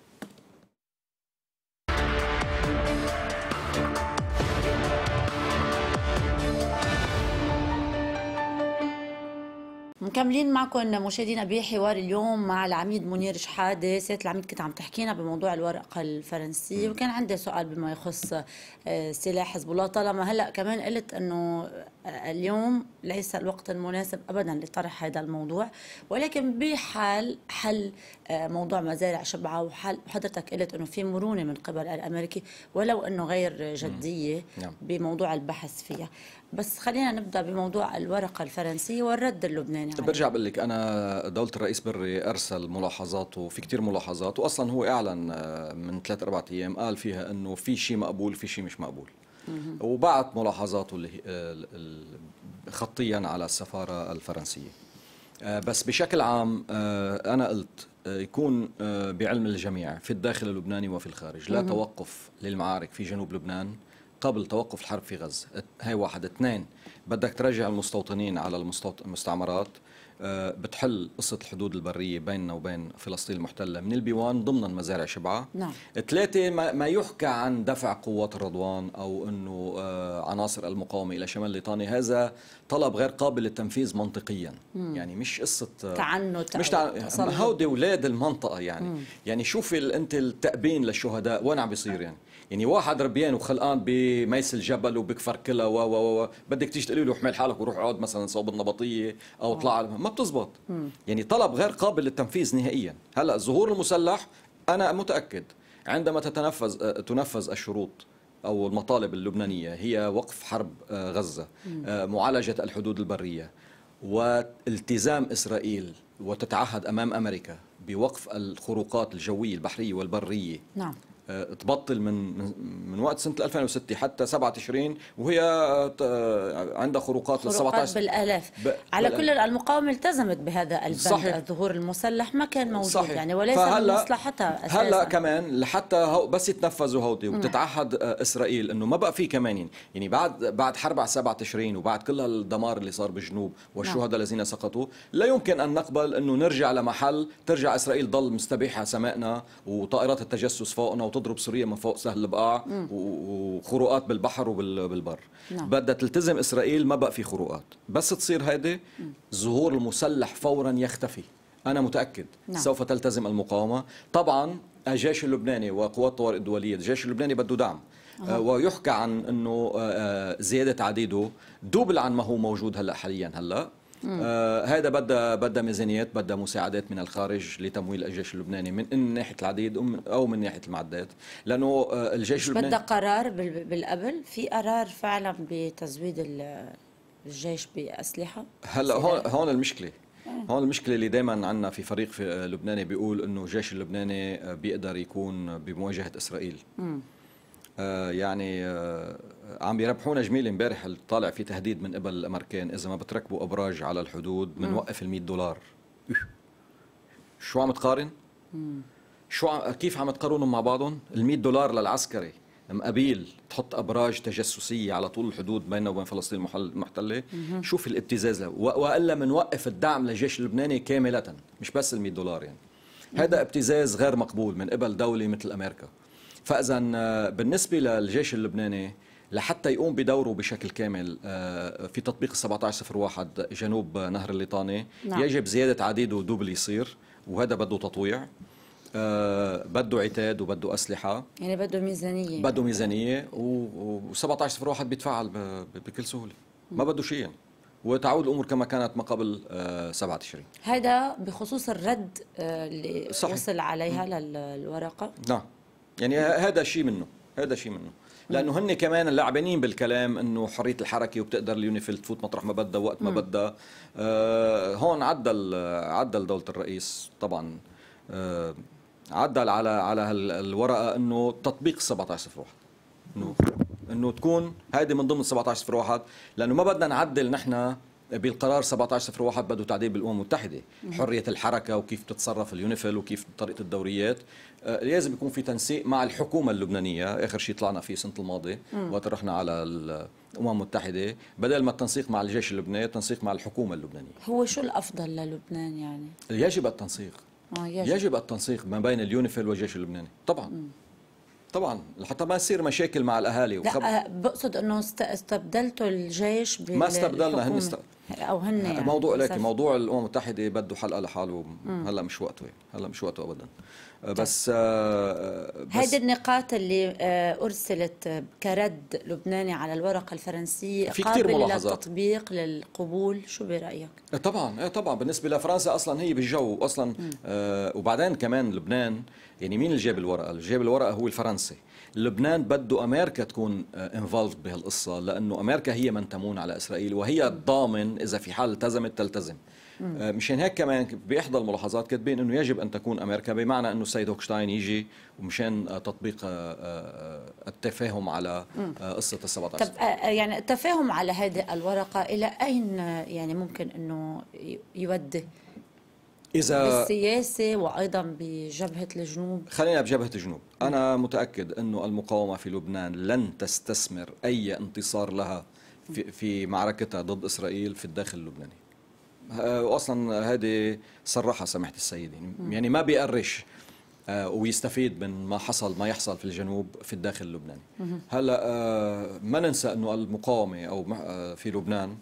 مكملين معكم مشاهدينا بحوار اليوم مع العميد منير شحاده سياده العميد كنت عم تحكينا بموضوع الورقه الفرنسيه وكان عندي سؤال بما يخص آه، سلاح حزب الله طالما هلا كمان قلت انه اليوم ليس الوقت المناسب ابدا لطرح هذا الموضوع ولكن بحال حل آه، موضوع مزارع شبعه وحل وحضرتك قلت انه في مرونه من قبل الامريكي ولو انه غير جديه نعم. بموضوع البحث فيها بس خلينا نبدا بموضوع الورقه الفرنسيه والرد اللبناني طب برجع بقول لك انا دوله الرئيس بري ارسل ملاحظات وفي كثير ملاحظات واصلا هو اعلن آه، من ثلاث اربع ايام قال فيها انه في شيء مقبول في شيء مش مقبول وبعت ملاحظاته خطيا على السفاره الفرنسيه آه، بس بشكل عام آه، انا قلت آه، يكون بعلم الجميع في الداخل اللبناني وفي الخارج لا توقف للمعارك في جنوب لبنان قبل توقف الحرب في غزة هي واحد اثنين بدك ترجع المستوطنين على المستعمرات آه، بتحل قصة الحدود البرية بيننا وبين فلسطين المحتلة من البيوان ضمن مزارع شبعة نعم. ثلاثة ما يحكى عن دفع قوات الرضوان أو أنه آه، عناصر المقاومة إلى شمال ليطانيا هذا طلب غير قابل للتنفيذ منطقيا مم. يعني مش قصة تعنت آه، مش تعنت هودي أولاد المنطقة يعني مم. يعني شوفي أنت التأبين للشهداء وين عم بيصير نعم. يعني يعني واحد ربيان وخلقان بميس الجبل وبكفر كلا و و و بدك تيجي تقول له احمل حالك وروح اقعد مثلا صوب النبطيه او اطلع آه. ما بتزبط يعني طلب غير قابل للتنفيذ نهائيا هلا الظهور المسلح انا متاكد عندما تتنفذ آه، تنفذ الشروط أو المطالب اللبنانية هي وقف حرب آه، غزة معالجة الحدود البرية والتزام إسرائيل وتتعهد أمام أمريكا بوقف الخروقات الجوية البحرية والبرية نعم آه، تبطل من من وقت سنه 2006 حتى 7 تشرين وهي آه، عندها خروقات لل 17 بالالاف ب... على بالألاف. كل المقاومه التزمت بهذا البند صحيح. الظهور المسلح ما كان موجود صحيح. يعني وليس فهلا من مصلحتها اساسا هلا كمان لحتى هو بس يتنفذوا هودي وتتعهد آه، اسرائيل انه ما بقى في كمان يعني بعد بعد حرب على 7 تشرين وبعد كل الدمار اللي صار بالجنوب والشهداء نعم. الذين سقطوا لا يمكن ان نقبل انه نرجع لمحل ترجع اسرائيل ضل مستبيحه سمائنا وطائرات التجسس فوقنا وتضل تضرب سوريا من فوق سهل البقاع وخروقات بالبحر وبالبر نعم. بدها تلتزم اسرائيل ما بقى في خروقات بس تصير هيدي ظهور المسلح فورا يختفي انا متاكد نعم. سوف تلتزم المقاومه طبعا الجيش اللبناني وقوات الطوارئ الدوليه الجيش اللبناني بده دعم أه. ويحكى عن انه آه، آه، زياده عديده دوبل عن ما هو موجود هلا حاليا هلا آه هذا بدأ بدأ ميزانيات بدأ مساعدات من الخارج لتمويل الجيش اللبناني من ناحيه العديد او من ناحيه المعدات لانه آه الجيش اللبناني بدأ قرار بالقبل في قرار فعلا بتزويد الجيش باسلحه هلا هون هون المشكله هون المشكله اللي دائما عندنا في فريق في لبناني بيقول انه الجيش اللبناني آه، بيقدر يكون بمواجهه اسرائيل آه يعني آه عم يربحونا جميل امبارح طالع في تهديد من قبل الامريكان اذا ما بتركبوا ابراج على الحدود بنوقف ال 100 دولار شو عم تقارن؟ شو عم كيف عم تقارنهم مع بعضهم؟ ال 100 دولار للعسكري مقابيل تحط ابراج تجسسيه على طول الحدود بيننا وبين فلسطين المحتله شوف الابتزاز والا بنوقف الدعم للجيش اللبناني كامله مش بس ال 100 دولار يعني هذا ابتزاز غير مقبول من قبل دوله مثل امريكا فاذا آه، بالنسبه للجيش اللبناني لحتى يقوم بدوره بشكل كامل آه، في تطبيق 1701 جنوب نهر الليطاني نعم. يجب زيادة عديده دوبل يصير وهذا بده تطويع آه بده عتاد وبده اسلحه يعني بده ميزانيه بده ميزانيه و و- صفر ب- بيتفاعل بكل سهوله ما بده شيء يعني وتعود الامور كما كانت ما قبل آه 7 تشرين هذا بخصوص الرد آه اللي صحيح. وصل عليها للورقه نعم يعني هذا شيء منه هذا شيء منه لانه هن كمان اللاعبين بالكلام انه حريه الحركه وبتقدر اليونيفيل تفوت مطرح ما بدها وقت ما بدها آه هون عدل عدل دوله الرئيس طبعا آه عدل على على هالورقه انه تطبيق 1701 انه انه تكون هيدي من ضمن 1701 لانه ما بدنا نعدل نحن بالقرار 1701 بدوا تعديل بالامم المتحده حريه الحركه وكيف تتصرف اليونيفيل وكيف طريقه الدوريات آه، لازم يكون في تنسيق مع الحكومه اللبنانيه اخر شيء طلعنا فيه سنه الماضي وقت رحنا على الامم المتحده بدل ما التنسيق مع الجيش اللبناني التنسيق مع الحكومه اللبنانيه هو شو الافضل للبنان يعني يجب التنسيق آه يجب. يجب التنسيق ما بين اليونيفيل والجيش اللبناني طبعا مم. طبعا لحتى ما يصير مشاكل مع الاهالي وخب... لا آه، بقصد انه استبدلتوا الجيش بال... ما استبدلنا هن استبدل او هن يعني موضوع لك موضوع الامم المتحده بده حلقه لحاله هلا مش وقته هلا مش وقته ابدا طيب. بس, آه، آه، بس هيدي النقاط اللي آه، ارسلت كرد لبناني على الورقه الفرنسيه في كثير ملاحظات للتطبيق للقبول شو برايك طبعا طبعا بالنسبه لفرنسا اصلا هي بالجو اصلا آه وبعدين كمان لبنان يعني مين اللي جاب الورقه اللي جاب الورقه هو الفرنسي لبنان بده امريكا تكون انفولفد آه، بهالقصه لانه امريكا هي من تمون على اسرائيل وهي الضامن اذا في حال التزمت تلتزم آه، مشان هيك كمان باحدى الملاحظات كاتبين انه يجب ان تكون امريكا بمعنى انه السيد هوكشتاين يجي ومشان آه، تطبيق التفاهم على قصه ال 17 طب يعني التفاهم على هذه الورقه الى اين يعني ممكن انه يودي إذا بالسياسة وأيضا بجبهة الجنوب خلينا بجبهة الجنوب أنا متأكد أنه المقاومة في لبنان لن تستثمر أي انتصار لها في, في معركتها ضد إسرائيل في الداخل اللبناني آه، وأصلا هذه صرحها سماحة السيد يعني ما بيقرش آه، ويستفيد من ما حصل ما يحصل في الجنوب في الداخل اللبناني هلا آه، ما ننسى انه المقاومه او في لبنان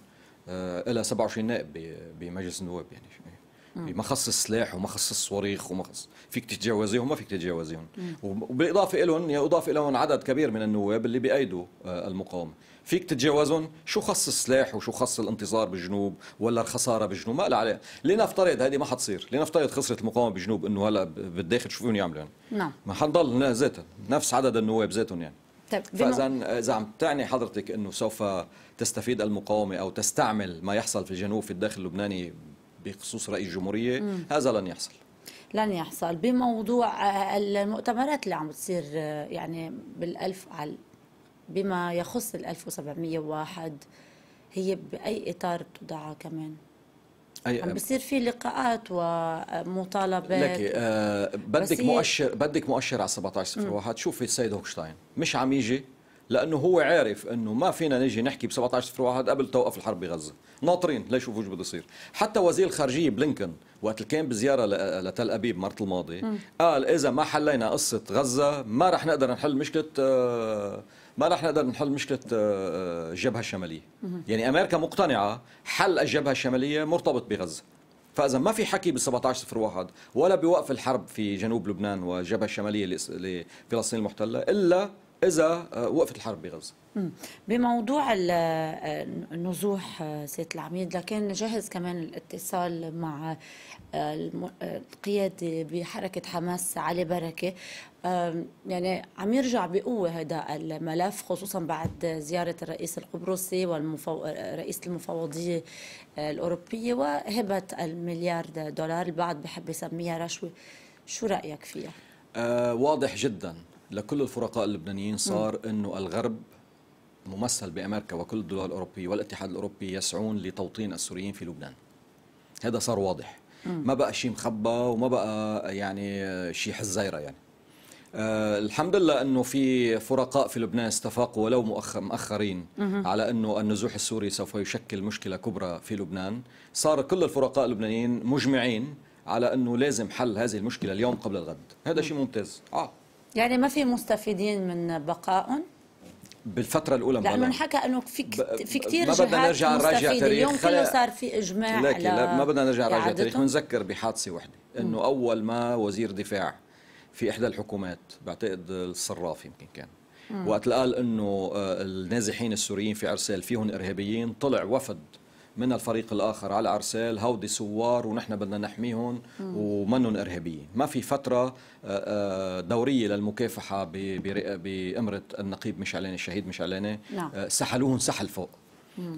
لها 27 نائب بمجلس النواب يعني ما خص سلاح وما خص صواريخ وما خص فيك تتجاوزيهم وما فيك تتجاوزيهم وبالاضافه لهم يضاف يعني لهم عدد كبير من النواب اللي بايدوا آه، المقاومه فيك تتجاوزهم شو خص السلاح وشو خص الانتصار بالجنوب ولا الخساره بالجنوب ما لها علاقه لنفترض هذه ما حتصير لنفترض خسرت المقاومه بالجنوب انه هلا بالداخل شو فيهم يعملوا نعم ما حنضل ذاتهم نفس عدد النواب ذاتهم يعني طيب فاذا اذا عم تعني حضرتك انه سوف تستفيد المقاومه او تستعمل ما يحصل في الجنوب في الداخل اللبناني بخصوص رئيس الجمهوريه هذا لن يحصل لن يحصل بموضوع آه، المؤتمرات اللي عم بتصير آه، يعني بالألف على بما يخص ال 1701 هي بأي إطار تدعى كمان؟ أي عم آه، بصير في لقاءات ومطالبات لك آه بدك مؤشر بدك مؤشر على 1701 شوفي السيد هوكشتاين مش عم يجي لانه هو عارف انه ما فينا نجي نحكي ب 17 صفر واحد قبل توقف الحرب بغزه ناطرين ليشوفوا شو بده يصير حتى وزير الخارجيه بلينكن وقت كان بزياره لتل ابيب مرت الماضي م. قال اذا ما حلينا قصه غزه ما رح نقدر نحل مشكله آه، ما رح نقدر نحل مشكله الجبهه آه، آه، الشماليه يعني امريكا مقتنعه حل الجبهه الشماليه مرتبط بغزه فاذا ما في حكي بال 17 واحد ولا بوقف الحرب في جنوب لبنان والجبهه الشماليه لفلسطين المحتله الا اذا آه، وقفت الحرب بغزه بموضوع النزوح آه، آه، سيد العميد لكن جهز كمان الاتصال مع القيادة بحركة حماس علي بركة يعني عم يرجع بقوة هذا الملف خصوصا بعد زيارة الرئيس القبرصي ورئيس المفوضية الأوروبية وهبة المليار دولار البعض بحب يسميها رشوة شو رأيك فيها؟ واضح جداً لكل الفرقاء اللبنانيين صار انه الغرب ممثل بامريكا وكل الدول الاوروبيه والاتحاد الاوروبي يسعون لتوطين السوريين في لبنان هذا صار واضح ما بقى شيء مخبى وما بقى يعني شيء حزيره يعني أه الحمد لله انه في فرقاء في لبنان استفاقوا ولو مؤخر مؤخرين على انه النزوح السوري سوف يشكل مشكله كبرى في لبنان صار كل الفرقاء اللبنانيين مجمعين على انه لازم حل هذه المشكله اليوم قبل الغد هذا شيء ممتاز اه يعني ما في مستفيدين من بقائهم بالفترة الأولى لأنه انحكى أنه في في كثير ما بدنا نرجع نراجع تاريخ اليوم كله صار في إجماع لكن لا ما بدنا نرجع نراجع تاريخ بنذكر بحادثة وحدة أنه أول ما وزير دفاع في إحدى الحكومات بعتقد الصراف يمكن كان مم. وقت قال أنه آه، النازحين السوريين في عرسال فيهم إرهابيين طلع وفد من الفريق الآخر على ارسال هودي سوار ونحن بدنا نحميهم ومنهم إرهابيين ما في فترة آه، آه، دورية للمكافحة بأمرة النقيب مشعلاني الشهيد مشعلاني نعم. آه، سحلوهم سحل فوق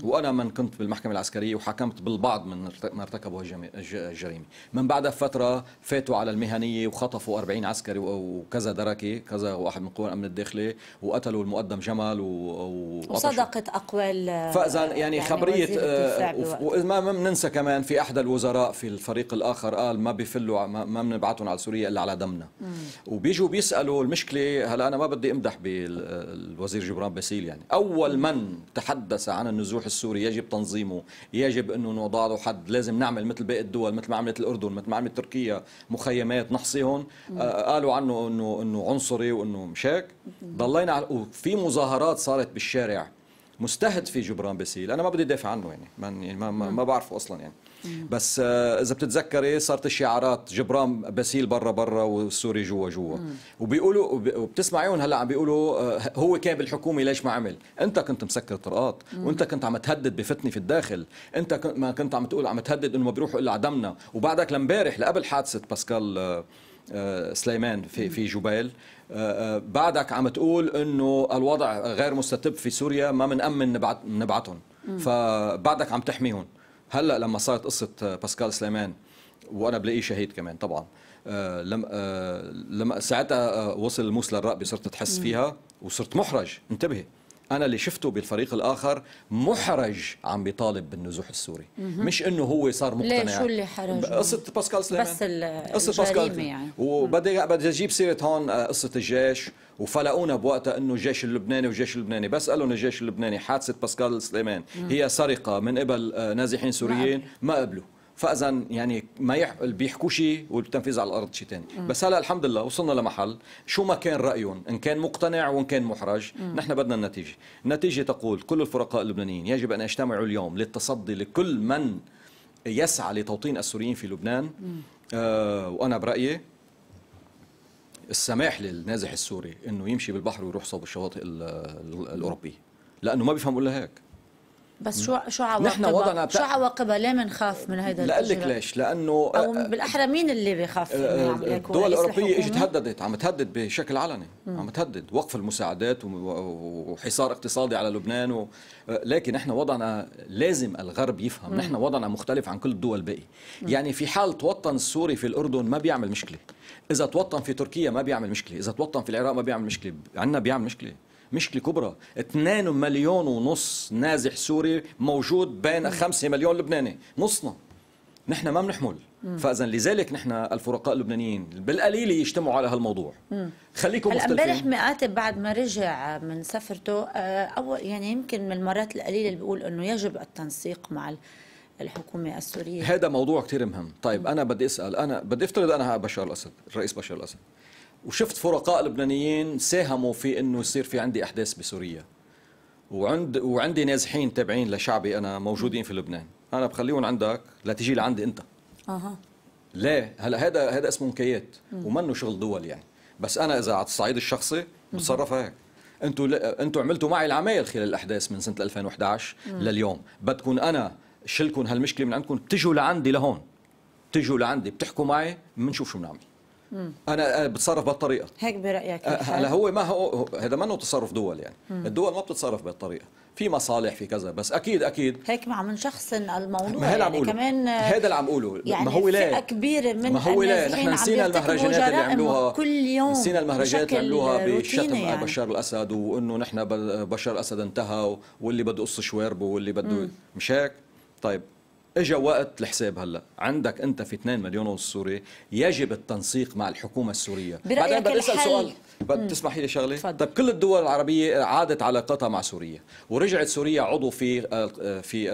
وانا من كنت بالمحكمه العسكريه وحكمت بالبعض من ما ارتكبوا الجريمه من بعدها فتره فاتوا على المهنيه وخطفوا 40 عسكري وكذا دركي كذا واحد من قوى الامن الداخلي وقتلوا المقدم جمل و... وصدقت اقوال آه، فاذا يعني, يعني خبريه وما آه، ما بننسى كمان في احدى الوزراء في الفريق الاخر قال ما بيفلوا ما بنبعتهم على سوريا الا على دمنا وبيجوا بيسالوا المشكله هلا انا ما بدي امدح بالوزير جبران باسيل يعني اول من تحدث عن النزول النزوح السوري يجب تنظيمه يجب انه نوضع له حد لازم نعمل مثل باقي الدول مثل ما عملت الاردن مثل ما عملت تركيا مخيمات نحصيهم آه قالوا عنه انه انه عنصري وانه مشاك ضلينا على وفي مظاهرات صارت بالشارع مستهدفه جبران باسيل انا ما بدي دافع عنه يعني ما يعني ما, ما بعرفه اصلا يعني بس آه، اذا بتتذكري إيه، صارت الشعارات جبران باسيل برا برا والسوري جوا جوا وبيقولوا وبتسمعيهم هلا عم بيقولوا آه، هو كان بالحكومه ليش ما عمل انت كنت مسكر طرقات وانت كنت عم تهدد بفتنه في الداخل انت ما كنت عم تقول عم تهدد انه ما بيروحوا الا عدمنا وبعدك لمبارح لقبل حادثه باسكال آه، سليمان في في جبال بعدك عم تقول انه الوضع غير مستتب في سوريا ما بنامن نبعتهم فبعدك عم تحميهم هلا لما صارت قصه آه، باسكال سليمان وانا بلاقيه شهيد كمان طبعا آه لما آه لما ساعتها آه، وصل الموس للرقبه صرت تحس فيها وصرت محرج انتبهي انا اللي شفته بالفريق الاخر محرج عم بيطالب بالنزوح السوري مش انه هو صار مقتنع ليه شو اللي حرج قصه باسكال سليمان بس قصه باسكال يعني. وبدي بدي اجيب سيره هون آه، قصه الجيش وفلقونا بوقتها انه الجيش اللبناني والجيش اللبناني بس قالوا الجيش اللبناني حادثه باسكال سليمان هي سرقه من قبل آه، نازحين سوريين ما قبلوا فاذا يعني ما يح... بيحكوا شيء والتنفيذ على الارض شيء ثاني بس هلا الحمد لله وصلنا لمحل شو ما كان رايهم ان كان مقتنع وان كان محرج مم. نحن بدنا النتيجه النتيجه تقول كل الفرقاء اللبنانيين يجب ان يجتمعوا اليوم للتصدي لكل من يسعى لتوطين السوريين في لبنان آه وانا برايي السماح للنازح السوري انه يمشي بالبحر ويروح صوب الشواطئ الاوروبيه لانه ما بيفهموا الا هيك بس شو شو عواقبها؟ نحن وضعنا بتا... شو عواقبها؟ ليه بنخاف من هيدا لقلك ليش؟ لانه آه، او بالاحرى مين اللي بيخاف آه، الدول الاوروبيه اجت هددت عم تهدد بشكل علني عم تهدد وقف المساعدات وحصار اقتصادي على لبنان و... آه، لكن نحن وضعنا لازم الغرب يفهم نحن وضعنا مختلف عن كل الدول الباقيه يعني في حال توطن السوري في الاردن ما بيعمل مشكله اذا توطن في تركيا ما بيعمل مشكله اذا توطن في العراق ما بيعمل مشكله عندنا بيعمل مشكله مشكله كبرى 2 مليون ونص نازح سوري موجود بين 5 مليون لبناني نصنا نحن ما بنحمل فاذا لذلك نحن الفرقاء اللبنانيين بالقليل يجتمعوا على هالموضوع مم. خليكم مختلفين امبارح مقاتب بعد ما رجع من سفرته آه، اول يعني يمكن من المرات القليله اللي بيقول انه يجب التنسيق مع الحكومه السوريه هذا موضوع كثير مهم طيب مم. انا بدي اسال انا بدي افترض انا بشار الاسد الرئيس بشار الاسد وشفت فرقاء لبنانيين ساهموا في انه يصير في عندي احداث بسوريا وعند وعندي نازحين تابعين لشعبي انا موجودين في لبنان انا بخليهم عندك لا تجي لعندي انت اها ليه هلا هذا هذا اسمه مكيات ومنه شغل دول يعني بس انا اذا على الصعيد الشخصي بتصرف هيك انتوا انتوا عملتوا معي العمايل خلال الاحداث من سنه 2011 مم. لليوم بدكم انا شلكم هالمشكله من عندكم بتجوا لعندي لهون بتجوا لعندي بتحكوا معي بنشوف شو بنعمل انا بتصرف بهالطريقه هيك برايك أه، هلا هو ما هو هذا منه تصرف دول يعني مم. الدول ما بتتصرف بهالطريقه في مصالح في كذا بس اكيد اكيد هيك مع من شخص الموضوع ما يعني عم كمان هذا اللي عم قوله يعني ما هو ليه فئه كبيره من ما هو ليه نحن نسينا المهرجانات اللي عملوها كل يوم نسينا المهرجانات اللي عملوها بشتم يعني. بشار الاسد وانه نحن بشار الاسد انتهى واللي بده قص شواربه واللي بده مش هيك طيب اجا وقت الحساب هلا عندك انت في 2 مليون ونص سوري يجب التنسيق مع الحكومه السوريه بعدين بدي اسال سؤال بتسمح لي شغله طب كل الدول العربيه عادت علاقتها مع سوريا ورجعت سوريا عضو في في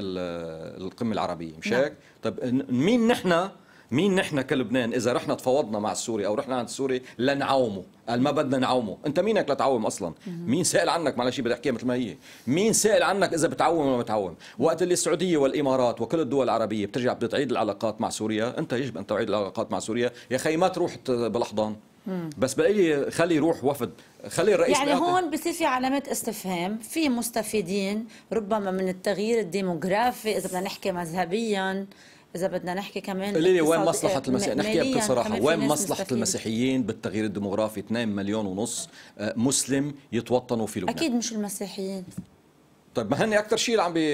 القمه العربيه مش نعم. هيك طب مين نحن مين نحن كلبنان اذا رحنا تفاوضنا مع السوري او رحنا عند السوري لنعومه قال ما بدنا نعومه انت مينك لتعوم اصلا مين سائل عنك معلش بدي احكيها مثل ما هي مين سائل عنك اذا بتعوم ولا ما بتعوم وقت اللي السعوديه والامارات وكل الدول العربيه بترجع بتعيد العلاقات مع سوريا انت يجب ان تعيد العلاقات مع سوريا يا خي ما تروح بالاحضان بس بقي خلي يروح وفد خلي الرئيس يعني هون بصير في علامات استفهام في مستفيدين ربما من التغيير الديموغرافي اذا بدنا نحكي مذهبيا اذا بدنا نحكي كمان قولي لي وين مصلحه المسيحيين نحكي بكل صراحه وين مصلحه مستفيد. المسيحيين بالتغيير الديموغرافي 2 مليون ونص آه، مسلم يتوطنوا في لبنان اكيد مش المسيحيين طيب ما هن اكثر شيء اللي عم بي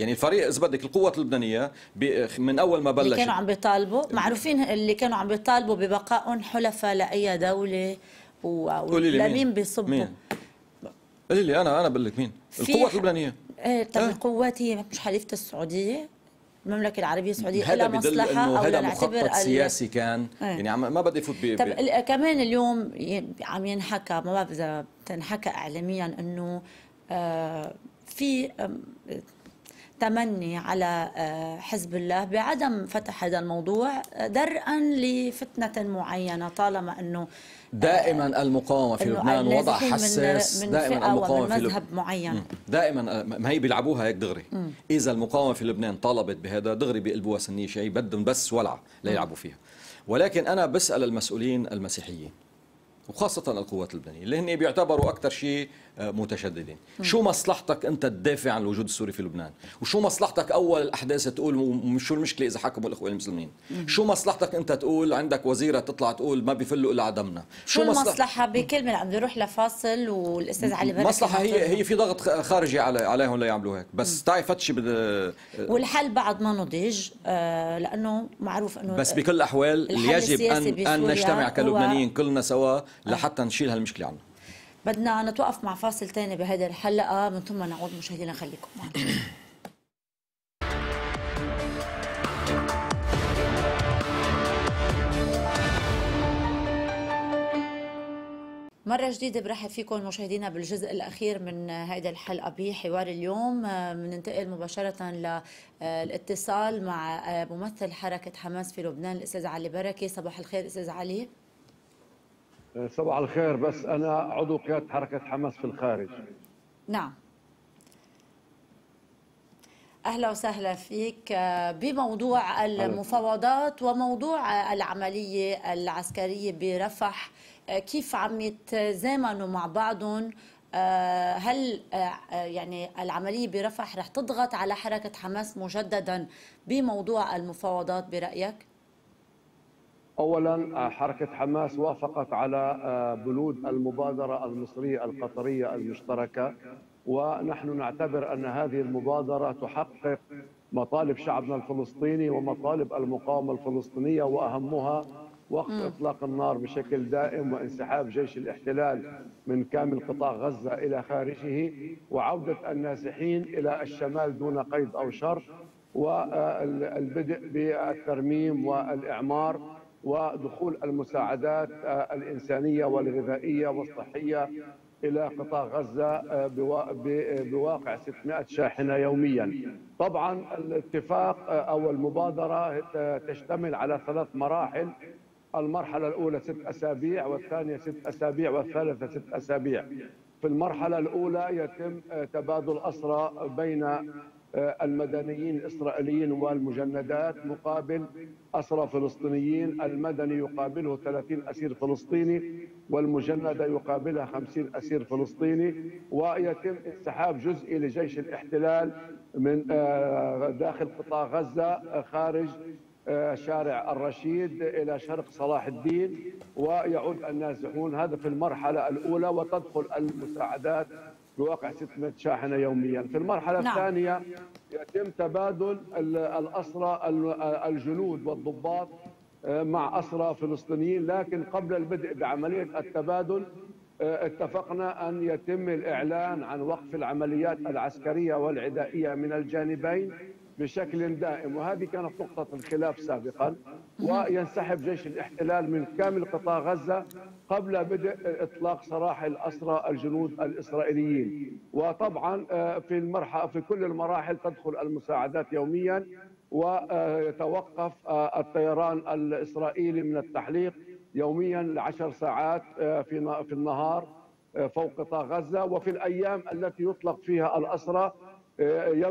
يعني الفريق اذا بدك القوات اللبنانيه بي... من اول ما بلش اللي كانوا عم بيطالبوا معروفين اللي كانوا عم بيطالبوا ببقائهم حلفاء لاي دوله و... لمين بيصبوا قولي لي انا انا بقول لك مين القوات اللبنانيه ايه طب القوات هي مش حليفه السعوديه المملكه العربيه السعوديه إلى مصلحه او هذا مخطط سياسي كان ايه. يعني ما بدي افوت ب طب كمان اليوم عم ينحكى ما بعرف اذا تنحكى اعلاميا انه آه في تمني على آه، حزب الله بعدم فتح هذا الموضوع آه، درءا لفتنة معينة طالما أنه دائما آه، المقاومه في لبنان وضع حساس من دائما المقاومه في مذهب معين دائما آه، ما هي بيلعبوها هيك دغري مم. اذا المقاومه في لبنان طلبت بهذا دغري بيقلبوها سنيه شيء بدهم بس ولع ليلعبوا فيها ولكن انا بسال المسؤولين المسيحيين وخاصة القوات اللبنانية اللي هن بيعتبروا أكثر شيء آه، متشددين م. شو مصلحتك أنت تدافع عن الوجود السوري في لبنان وشو مصلحتك أول الأحداث تقول شو المشكلة إذا حكموا الإخوان المسلمين م. شو مصلحتك أنت تقول عندك وزيرة تطلع تقول ما بيفلوا إلا عدمنا شو, شو المصلحة بكلمة عم بيروح لفاصل والأستاذ علي بركة مصلحة هي هي في ضغط خارجي على عليهم ليعملوا هيك بس تعي فتشي بد... آه، والحل بعد ما نضج آه، لأنه معروف أنه بس بكل الأحوال يجب أن, أن نجتمع كلبنانيين كلنا سوا آه. لحتى نشيل هالمشكله عنا بدنا نتوقف مع فاصل ثاني بهذه الحلقه من ثم نعود مشاهدينا خليكم معنا مرة جديدة برحب فيكم مشاهدينا بالجزء الأخير من هذه الحلقة بحوار اليوم بننتقل آه، مباشرة للاتصال آه، مع ممثل حركة حماس في لبنان الأستاذ علي بركة صباح الخير أستاذ علي صباح الخير بس انا عضو قياده حركه حماس في الخارج نعم اهلا وسهلا فيك آه، بموضوع المفاوضات وموضوع العمليه العسكريه برفح آه، كيف عم يتزامنوا مع بعضهم آه، هل يعني العمليه برفح رح تضغط على حركه حماس مجددا بموضوع المفاوضات برايك؟ اولا آه، حركه حماس وافقت على آه، بنود المبادره المصريه القطريه المشتركه ونحن نعتبر ان هذه المبادره تحقق مطالب شعبنا الفلسطيني ومطالب المقاومه الفلسطينيه واهمها وقف اطلاق النار بشكل دائم وانسحاب جيش الاحتلال من كامل قطاع غزه الى خارجه وعوده النازحين الى الشمال دون قيد او شرط والبدء بالترميم والاعمار ودخول المساعدات آه، الإنسانية والغذائية والصحية إلى قطاع غزة آه، بواقع 600 شاحنة يوميا طبعا الاتفاق آه، أو المبادرة تشتمل على ثلاث مراحل المرحلة الأولى ست أسابيع والثانية ست أسابيع والثالثة ست أسابيع في المرحلة الأولى يتم تبادل أسرى بين المدنيين الإسرائيليين والمجندات مقابل أسرى فلسطينيين المدني يقابله 30 أسير فلسطيني والمجندة يقابلها 50 أسير فلسطيني ويتم انسحاب جزئي لجيش الاحتلال من آه، داخل قطاع غزة خارج آه، شارع الرشيد إلى شرق صلاح الدين ويعود النازحون هذا في المرحلة الأولى وتدخل المساعدات بواقع 600 شاحنة يوميا في المرحلة نعم. الثانية يتم تبادل الأسرى الجنود والضباط آه، مع أسرى فلسطينيين لكن قبل البدء بعملية التبادل آه، اتفقنا أن يتم الإعلان عن وقف العمليات العسكرية والعدائية من الجانبين بشكل دائم وهذه كانت نقطة الخلاف سابقا وينسحب جيش الاحتلال من كامل قطاع غزة قبل بدء إطلاق سراح الأسرى الجنود الإسرائيليين وطبعا آه، في المرحلة في كل المراحل تدخل المساعدات يوميا ويتوقف آه، الطيران الإسرائيلي من التحليق يوميا لعشر ساعات آه، في النهار فوق قطاع غزة وفي الأيام التي يطلق فيها الأسرى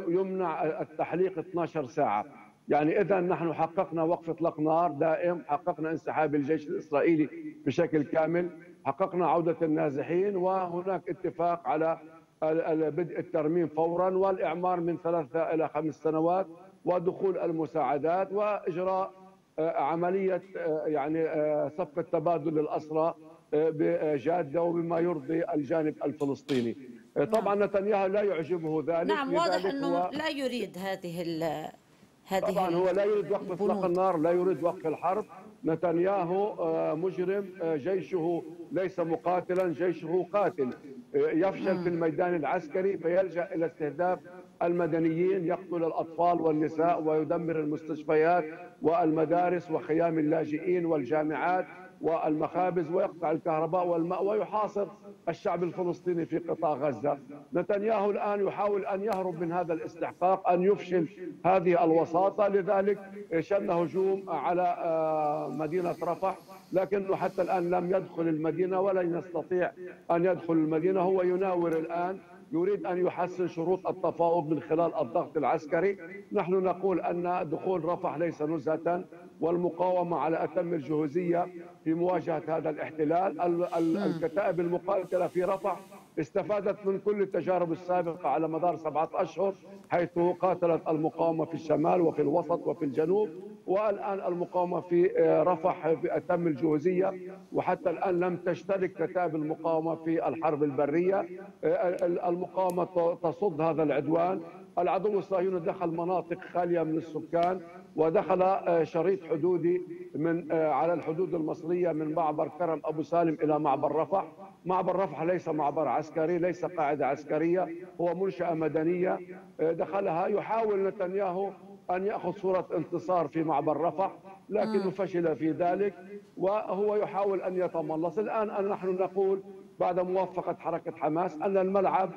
يمنع التحليق 12 ساعه يعني اذا نحن حققنا وقف اطلاق نار دائم حققنا انسحاب الجيش الاسرائيلي بشكل كامل حققنا عوده النازحين وهناك اتفاق على بدء الترميم فورا والاعمار من ثلاثه الى خمس سنوات ودخول المساعدات واجراء آه، عمليه آه، يعني آه، صفقه تبادل الاسرى بجاده وبما يرضي الجانب الفلسطيني نعم. طبعا نعم. نتنياهو لا يعجبه ذلك نعم واضح انه لا يريد هذه ال هذه طبعا هو لا يريد وقف اطلاق النار لا يريد وقف الحرب نتنياهو آه، مجرم آه، جيشه ليس مقاتلا جيشه قاتل آه، يفشل في الميدان العسكري فيلجا الى استهداف المدنيين يقتل الاطفال والنساء ويدمر المستشفيات والمدارس وخيام اللاجئين والجامعات والمخابز ويقطع الكهرباء والماء ويحاصر الشعب الفلسطيني في قطاع غزة نتنياهو الآن يحاول أن يهرب من هذا الاستحقاق أن يفشل هذه الوساطة لذلك شن هجوم على آه، مدينة رفح لكنه حتى الآن لم يدخل المدينة ولن يستطيع أن يدخل المدينة هو يناور الآن يريد أن يحسن شروط التفاوض من خلال الضغط العسكري نحن نقول أن دخول رفح ليس نزهة والمقاومة على أتم الجهوزية في مواجهة هذا الاحتلال نعم. الكتائب المقاتلة في رفح استفادت من كل التجارب السابقة على مدار سبعة أشهر حيث قاتلت المقاومة في الشمال وفي الوسط وفي الجنوب والآن المقاومة في آه، رفح بأتم الجهوزية وحتى الآن لم تشترك كتائب المقاومة في الحرب البرية آه، المقاومة تصد هذا العدوان العدو الصهيوني دخل مناطق خالية من السكان ودخل آه، شريط حدودي من آه، على الحدود المصريه من معبر كرم ابو سالم الى معبر رفح، معبر رفح ليس معبر عسكري، ليس قاعده عسكريه، هو منشاه مدنيه آه، دخلها يحاول نتنياهو ان ياخذ صوره انتصار في معبر رفح، لكنه فشل في ذلك وهو يحاول ان يتملص، الان نحن نقول بعد موافقه حركه حماس ان الملعب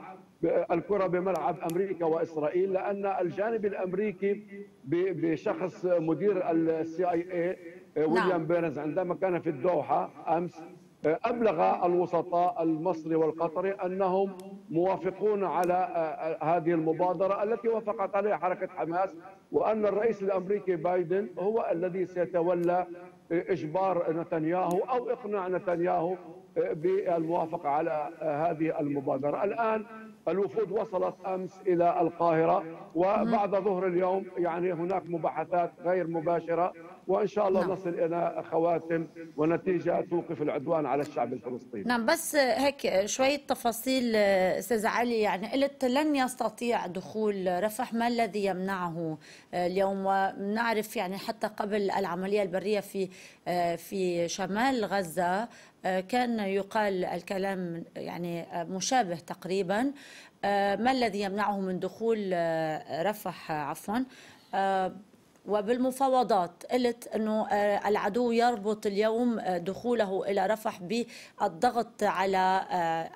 الكره بملعب امريكا واسرائيل لان الجانب الامريكي بشخص مدير السي اي اي ويليام بيرنز عندما كان في الدوحه امس آه، ابلغ الوسطاء المصري والقطري انهم موافقون على آه، آه، هذه المبادره التي وافقت عليها حركه حماس وان الرئيس الامريكي بايدن هو الذي سيتولى اجبار نتنياهو او اقناع نتنياهو بالموافقة على هذه المبادرة الآن الوفود وصلت أمس إلى القاهرة وبعد ظهر اليوم يعني هناك مباحثات غير مباشرة وان شاء الله نعم. نصل الى خواتم ونتيجه توقف العدوان على الشعب الفلسطيني. نعم بس هيك شويه تفاصيل استاذ علي يعني قلت لن يستطيع دخول رفح ما الذي يمنعه اليوم ونعرف يعني حتى قبل العمليه البريه في في شمال غزه كان يقال الكلام يعني مشابه تقريبا ما الذي يمنعه من دخول رفح عفوا وبالمفاوضات قلت أنه آه، العدو يربط اليوم آه، دخوله إلى رفح بالضغط على آه،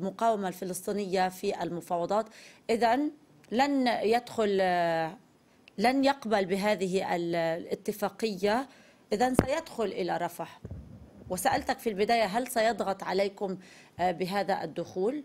المقاومة الفلسطينية في المفاوضات إذا لن يدخل لن يقبل بهذه الاتفاقية إذا سيدخل إلى رفح وسألتك في البداية هل سيضغط عليكم بهذا الدخول؟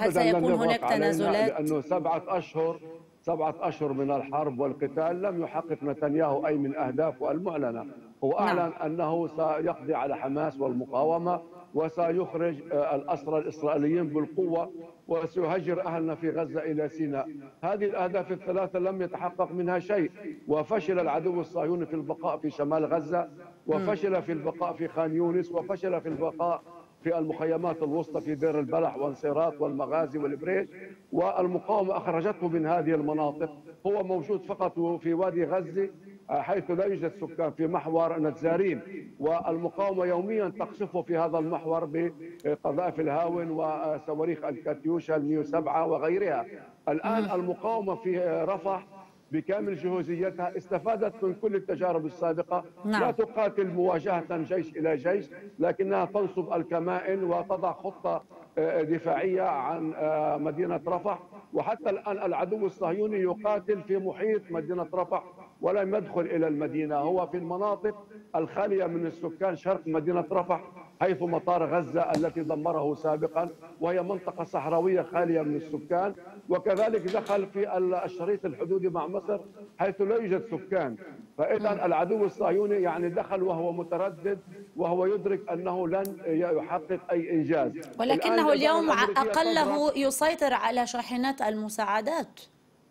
هل سيكون هناك تنازلات؟ لأنه سبعة أشهر سبعة أشهر من الحرب والقتال لم يحقق نتنياهو أي من أهدافه المعلنة هو نعم. أعلن نعم. أنه سيقضي على حماس والمقاومة وسيخرج آه، الأسرى الإسرائيليين بالقوة وسيهجر أهلنا في غزة إلى سيناء هذه الأهداف الثلاثة لم يتحقق منها شيء وفشل العدو الصهيوني في البقاء في شمال غزة وفشل في البقاء في خان يونس وفشل في البقاء في المخيمات الوسطى في دير البلح والسيرات والمغازي والبريج والمقاومة أخرجته من هذه المناطق هو موجود فقط في وادي غزة آه، حيث لا يوجد سكان في محور نتزارين والمقاومة يوميا تقصفه في هذا المحور بقذائف الهاون وصواريخ الكاتيوشا الميو سبعة وغيرها الآن آه. المقاومة في رفح بكامل جهوزيتها استفادت من كل التجارب السابقة نعم. لا تقاتل مواجهة جيش إلى جيش لكنها تنصب الكمائن وتضع خطة آه، دفاعية عن آه، مدينة رفح وحتى الآن العدو الصهيوني يقاتل في محيط مدينة رفح ولم يدخل إلى المدينة هو في المناطق الخالية من السكان شرق مدينة رفح حيث مطار غزة التي دمره سابقا وهي منطقة صحراوية خالية من السكان وكذلك دخل في الشريط الحدودي مع مصر حيث لا يوجد سكان فإذا العدو الصهيوني يعني دخل وهو متردد وهو يدرك أنه لن يحقق أي إنجاز ولكنه اليوم أقله يسيطر على شاحنات المساعدات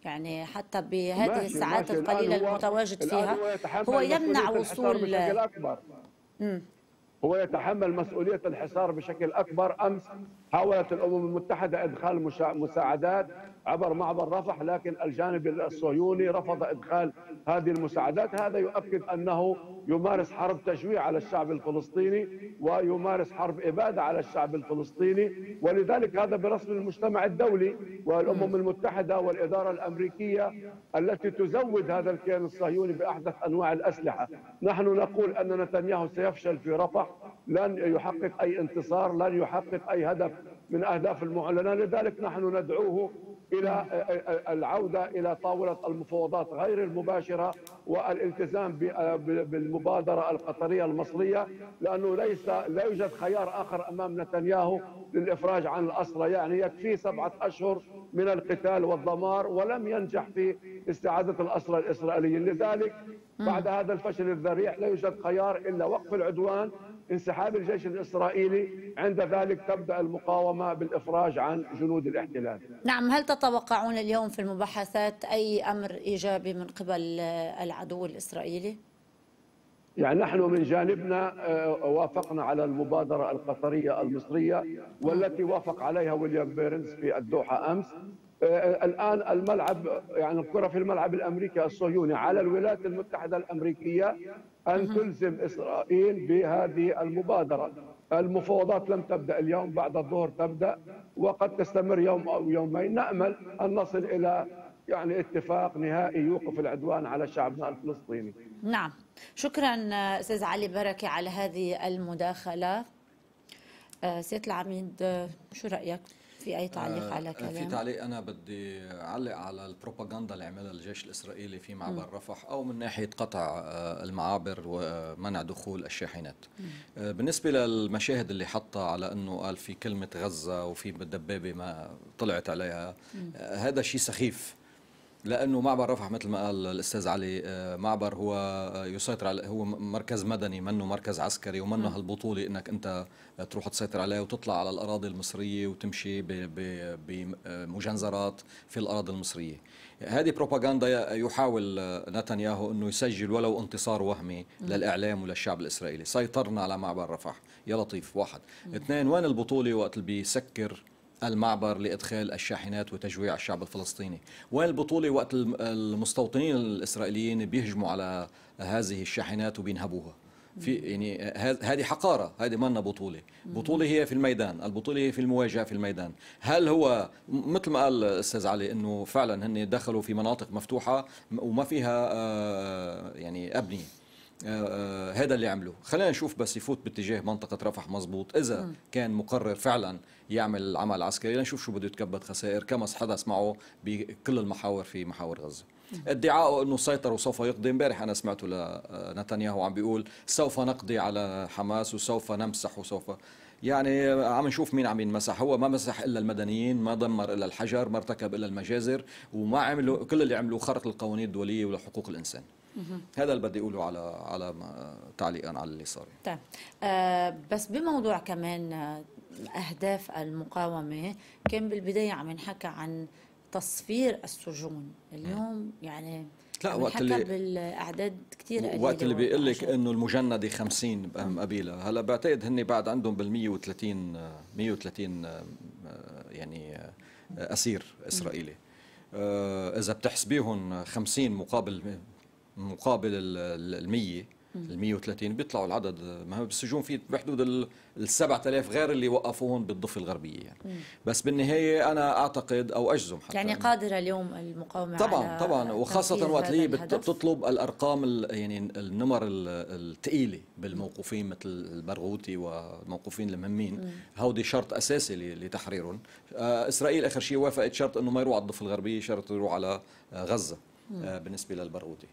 يعني حتى بهذه الساعات القليلة المتواجد فيها هو, يمنع وصول أكبر. هو يتحمل مسؤولية الحصار بشكل أكبر أمس حاولت الأمم المتحدة إدخال مساعدات عبر معبر رفح لكن الجانب الصهيوني رفض إدخال هذه المساعدات هذا يؤكد أنه يمارس حرب تجويع على الشعب الفلسطيني ويمارس حرب إبادة على الشعب الفلسطيني ولذلك هذا برسم المجتمع الدولي والأمم المتحدة والإدارة الأمريكية التي تزود هذا الكيان الصهيوني بأحدث أنواع الأسلحة نحن نقول أن نتنياهو سيفشل في رفح لن يحقق أي انتصار لن يحقق أي هدف من أهداف المعلنة لذلك نحن ندعوه الى العوده الى طاوله المفاوضات غير المباشره والالتزام بالمبادره القطريه المصريه لانه ليس لا يوجد خيار اخر امام نتنياهو للافراج عن الاسرى يعني يكفي سبعه اشهر من القتال والدمار ولم ينجح في استعاده الاسرى الاسرائيليين لذلك بعد هذا الفشل الذريع لا يوجد خيار الا وقف العدوان انسحاب الجيش الإسرائيلي عند ذلك تبدأ المقاومة بالإفراج عن جنود الاحتلال نعم هل تتوقعون اليوم في المباحثات أي أمر إيجابي من قبل العدو الإسرائيلي؟ يعني نحن من جانبنا آه، وافقنا على المبادرة القطرية المصرية والتي وافق عليها ويليام بيرنز في الدوحة أمس آه، الان الملعب يعني الكره في الملعب الامريكي الصهيوني على الولايات المتحده الامريكيه ان تلزم اسرائيل بهذه المبادره المفاوضات لم تبدا اليوم بعد الظهر تبدا وقد تستمر يوم او يومين نامل ان نصل الى يعني اتفاق نهائي يوقف العدوان على شعبنا الفلسطيني نعم شكرا استاذ علي بركه على هذه المداخله آه، سياده العميد آه، شو رايك في اي تعليق آه، على كلام آه، في تعليق انا بدي اعلق على البروباغندا اللي عملها الجيش الاسرائيلي في معبر رفح او من ناحيه قطع آه، المعابر ومنع دخول الشاحنات بالنسبه للمشاهد اللي حطها على انه قال في كلمه غزه وفي دبابه ما طلعت عليها هذا شيء سخيف لانه معبر رفح مثل ما قال الاستاذ علي آه، معبر هو آه، يسيطر على هو مركز مدني منه مركز عسكري ومنه هالبطوله انك انت تروح تسيطر عليه وتطلع على الاراضي المصريه وتمشي بمجنزرات في الاراضي المصريه هذه بروباغندا يحاول آه، نتنياهو انه يسجل ولو انتصار وهمي للاعلام وللشعب الاسرائيلي سيطرنا على معبر رفح يا لطيف واحد اثنين وين البطوله وقت اللي بيسكر المعبر لإدخال الشاحنات وتجويع الشعب الفلسطيني وين البطولة وقت المستوطنين الإسرائيليين بيهجموا على هذه الشاحنات وبينهبوها في يعني هذه حقاره هذه مانا بطوله بطوله هي في الميدان البطوله هي في المواجهه في الميدان هل هو مثل ما قال الاستاذ علي انه فعلا هن دخلوا في مناطق مفتوحه وما فيها آه، يعني ابنيه آه، آه، هذا اللي عمله خلينا نشوف بس يفوت باتجاه منطقة رفح مزبوط إذا م. كان مقرر فعلا يعمل عمل عسكري لنشوف شو بده يتكبد خسائر كما حدث معه بكل المحاور في محاور غزة ادعاؤه انه سيطر وسوف يقضي امبارح انا سمعته لنتنياهو آه، عم بيقول سوف نقضي على حماس وسوف نمسح وسوف يعني عم نشوف مين عم ينمسح هو ما مسح الا المدنيين ما دمر الا الحجر ما ارتكب الا المجازر وما عملوا كل اللي عملوه خرق القوانين الدوليه وحقوق الانسان هذا اللي بدي اقوله على على تعليقا على اللي صار طيب آه بس بموضوع كمان آه، اهداف المقاومه كان بالبدايه عم ينحكى عن تصفير السجون اليوم يعني لا وقت اللي بالاعداد كثير قليله وقت اللي بيقول لك انه المجنده 50 باهم قبيله هلا بعتقد هن بعد عندهم بال 130 130 يعني آه، اسير اسرائيلي آه، اذا بتحسبيهم 50 مقابل مقابل ال 100 ال 130 بيطلعوا العدد ما هو بالسجون في بحدود ال 7000 غير اللي وقفوهم بالضفه الغربيه يعني مم. بس بالنهايه انا اعتقد او اجزم حتى يعني قادره اليوم المقاومه طبعا على طبعا وخاصه وقت هي بتطلب الارقام يعني النمر الثقيله بالموقوفين مثل البرغوثي والموقوفين المهمين هودي شرط اساسي لتحريرهم آه، اسرائيل اخر شيء وافقت شرط انه ما يروح على الضفه الغربيه شرط يروح على آه، غزه مم. آه، بالنسبه للبرغوثي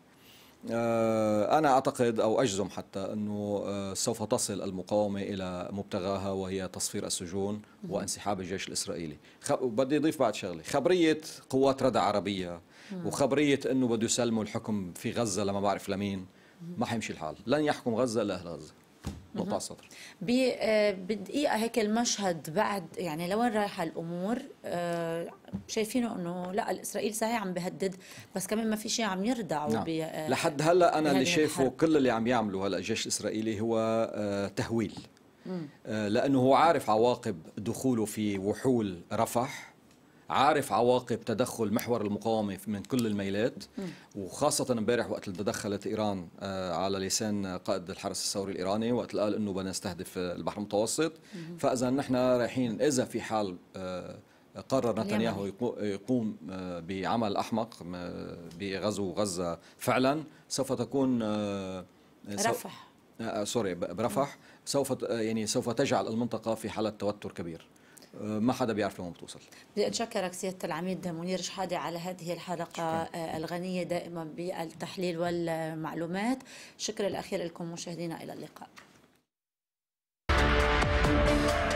آه، أنا أعتقد أو أجزم حتى أنه آه، سوف تصل المقاومة إلى مبتغاها وهي تصفير السجون وانسحاب الجيش الإسرائيلي بدي أضيف بعد شغلة خبرية قوات ردع عربية وخبرية أنه بده يسلموا الحكم في غزة لما بعرف لمين ما حيمشي الحال لن يحكم غزة إلا أهل غزة نقطع السطر آه، بدقيقة هيك المشهد بعد يعني لوين رايحة الأمور آه، شايفينه أنه لا الاسرائيلي صحيح عم بهدد بس كمان ما في شيء عم يردع نعم. آه، لحد هلا أنا اللي شايفه كل اللي عم يعمله هلا الجيش الإسرائيلي هو تهويل لأنه هو عارف عواقب دخوله في وحول رفح عارف عواقب تدخل محور المقاومه من كل الميلات وخاصه امبارح وقت تدخلت ايران آه، على لسان قائد الحرس الثوري الايراني وقت قال انه بدنا نستهدف البحر المتوسط فاذا نحن رايحين اذا في حال آه، قرر نتنياهو يقوم آه، بعمل احمق بغزو غزه فعلا سوف تكون رفح سوري برفح سوف يعني سوف تجعل المنطقه في حاله توتر كبير أه، ما حدا بيعرف لوين بتوصل بدي اتشكرك سياده العميد منير شحاده على هذه الحلقه شكرا. أه، الغنيه دائما بالتحليل والمعلومات شكرا الاخير لكم مشاهدينا الى اللقاء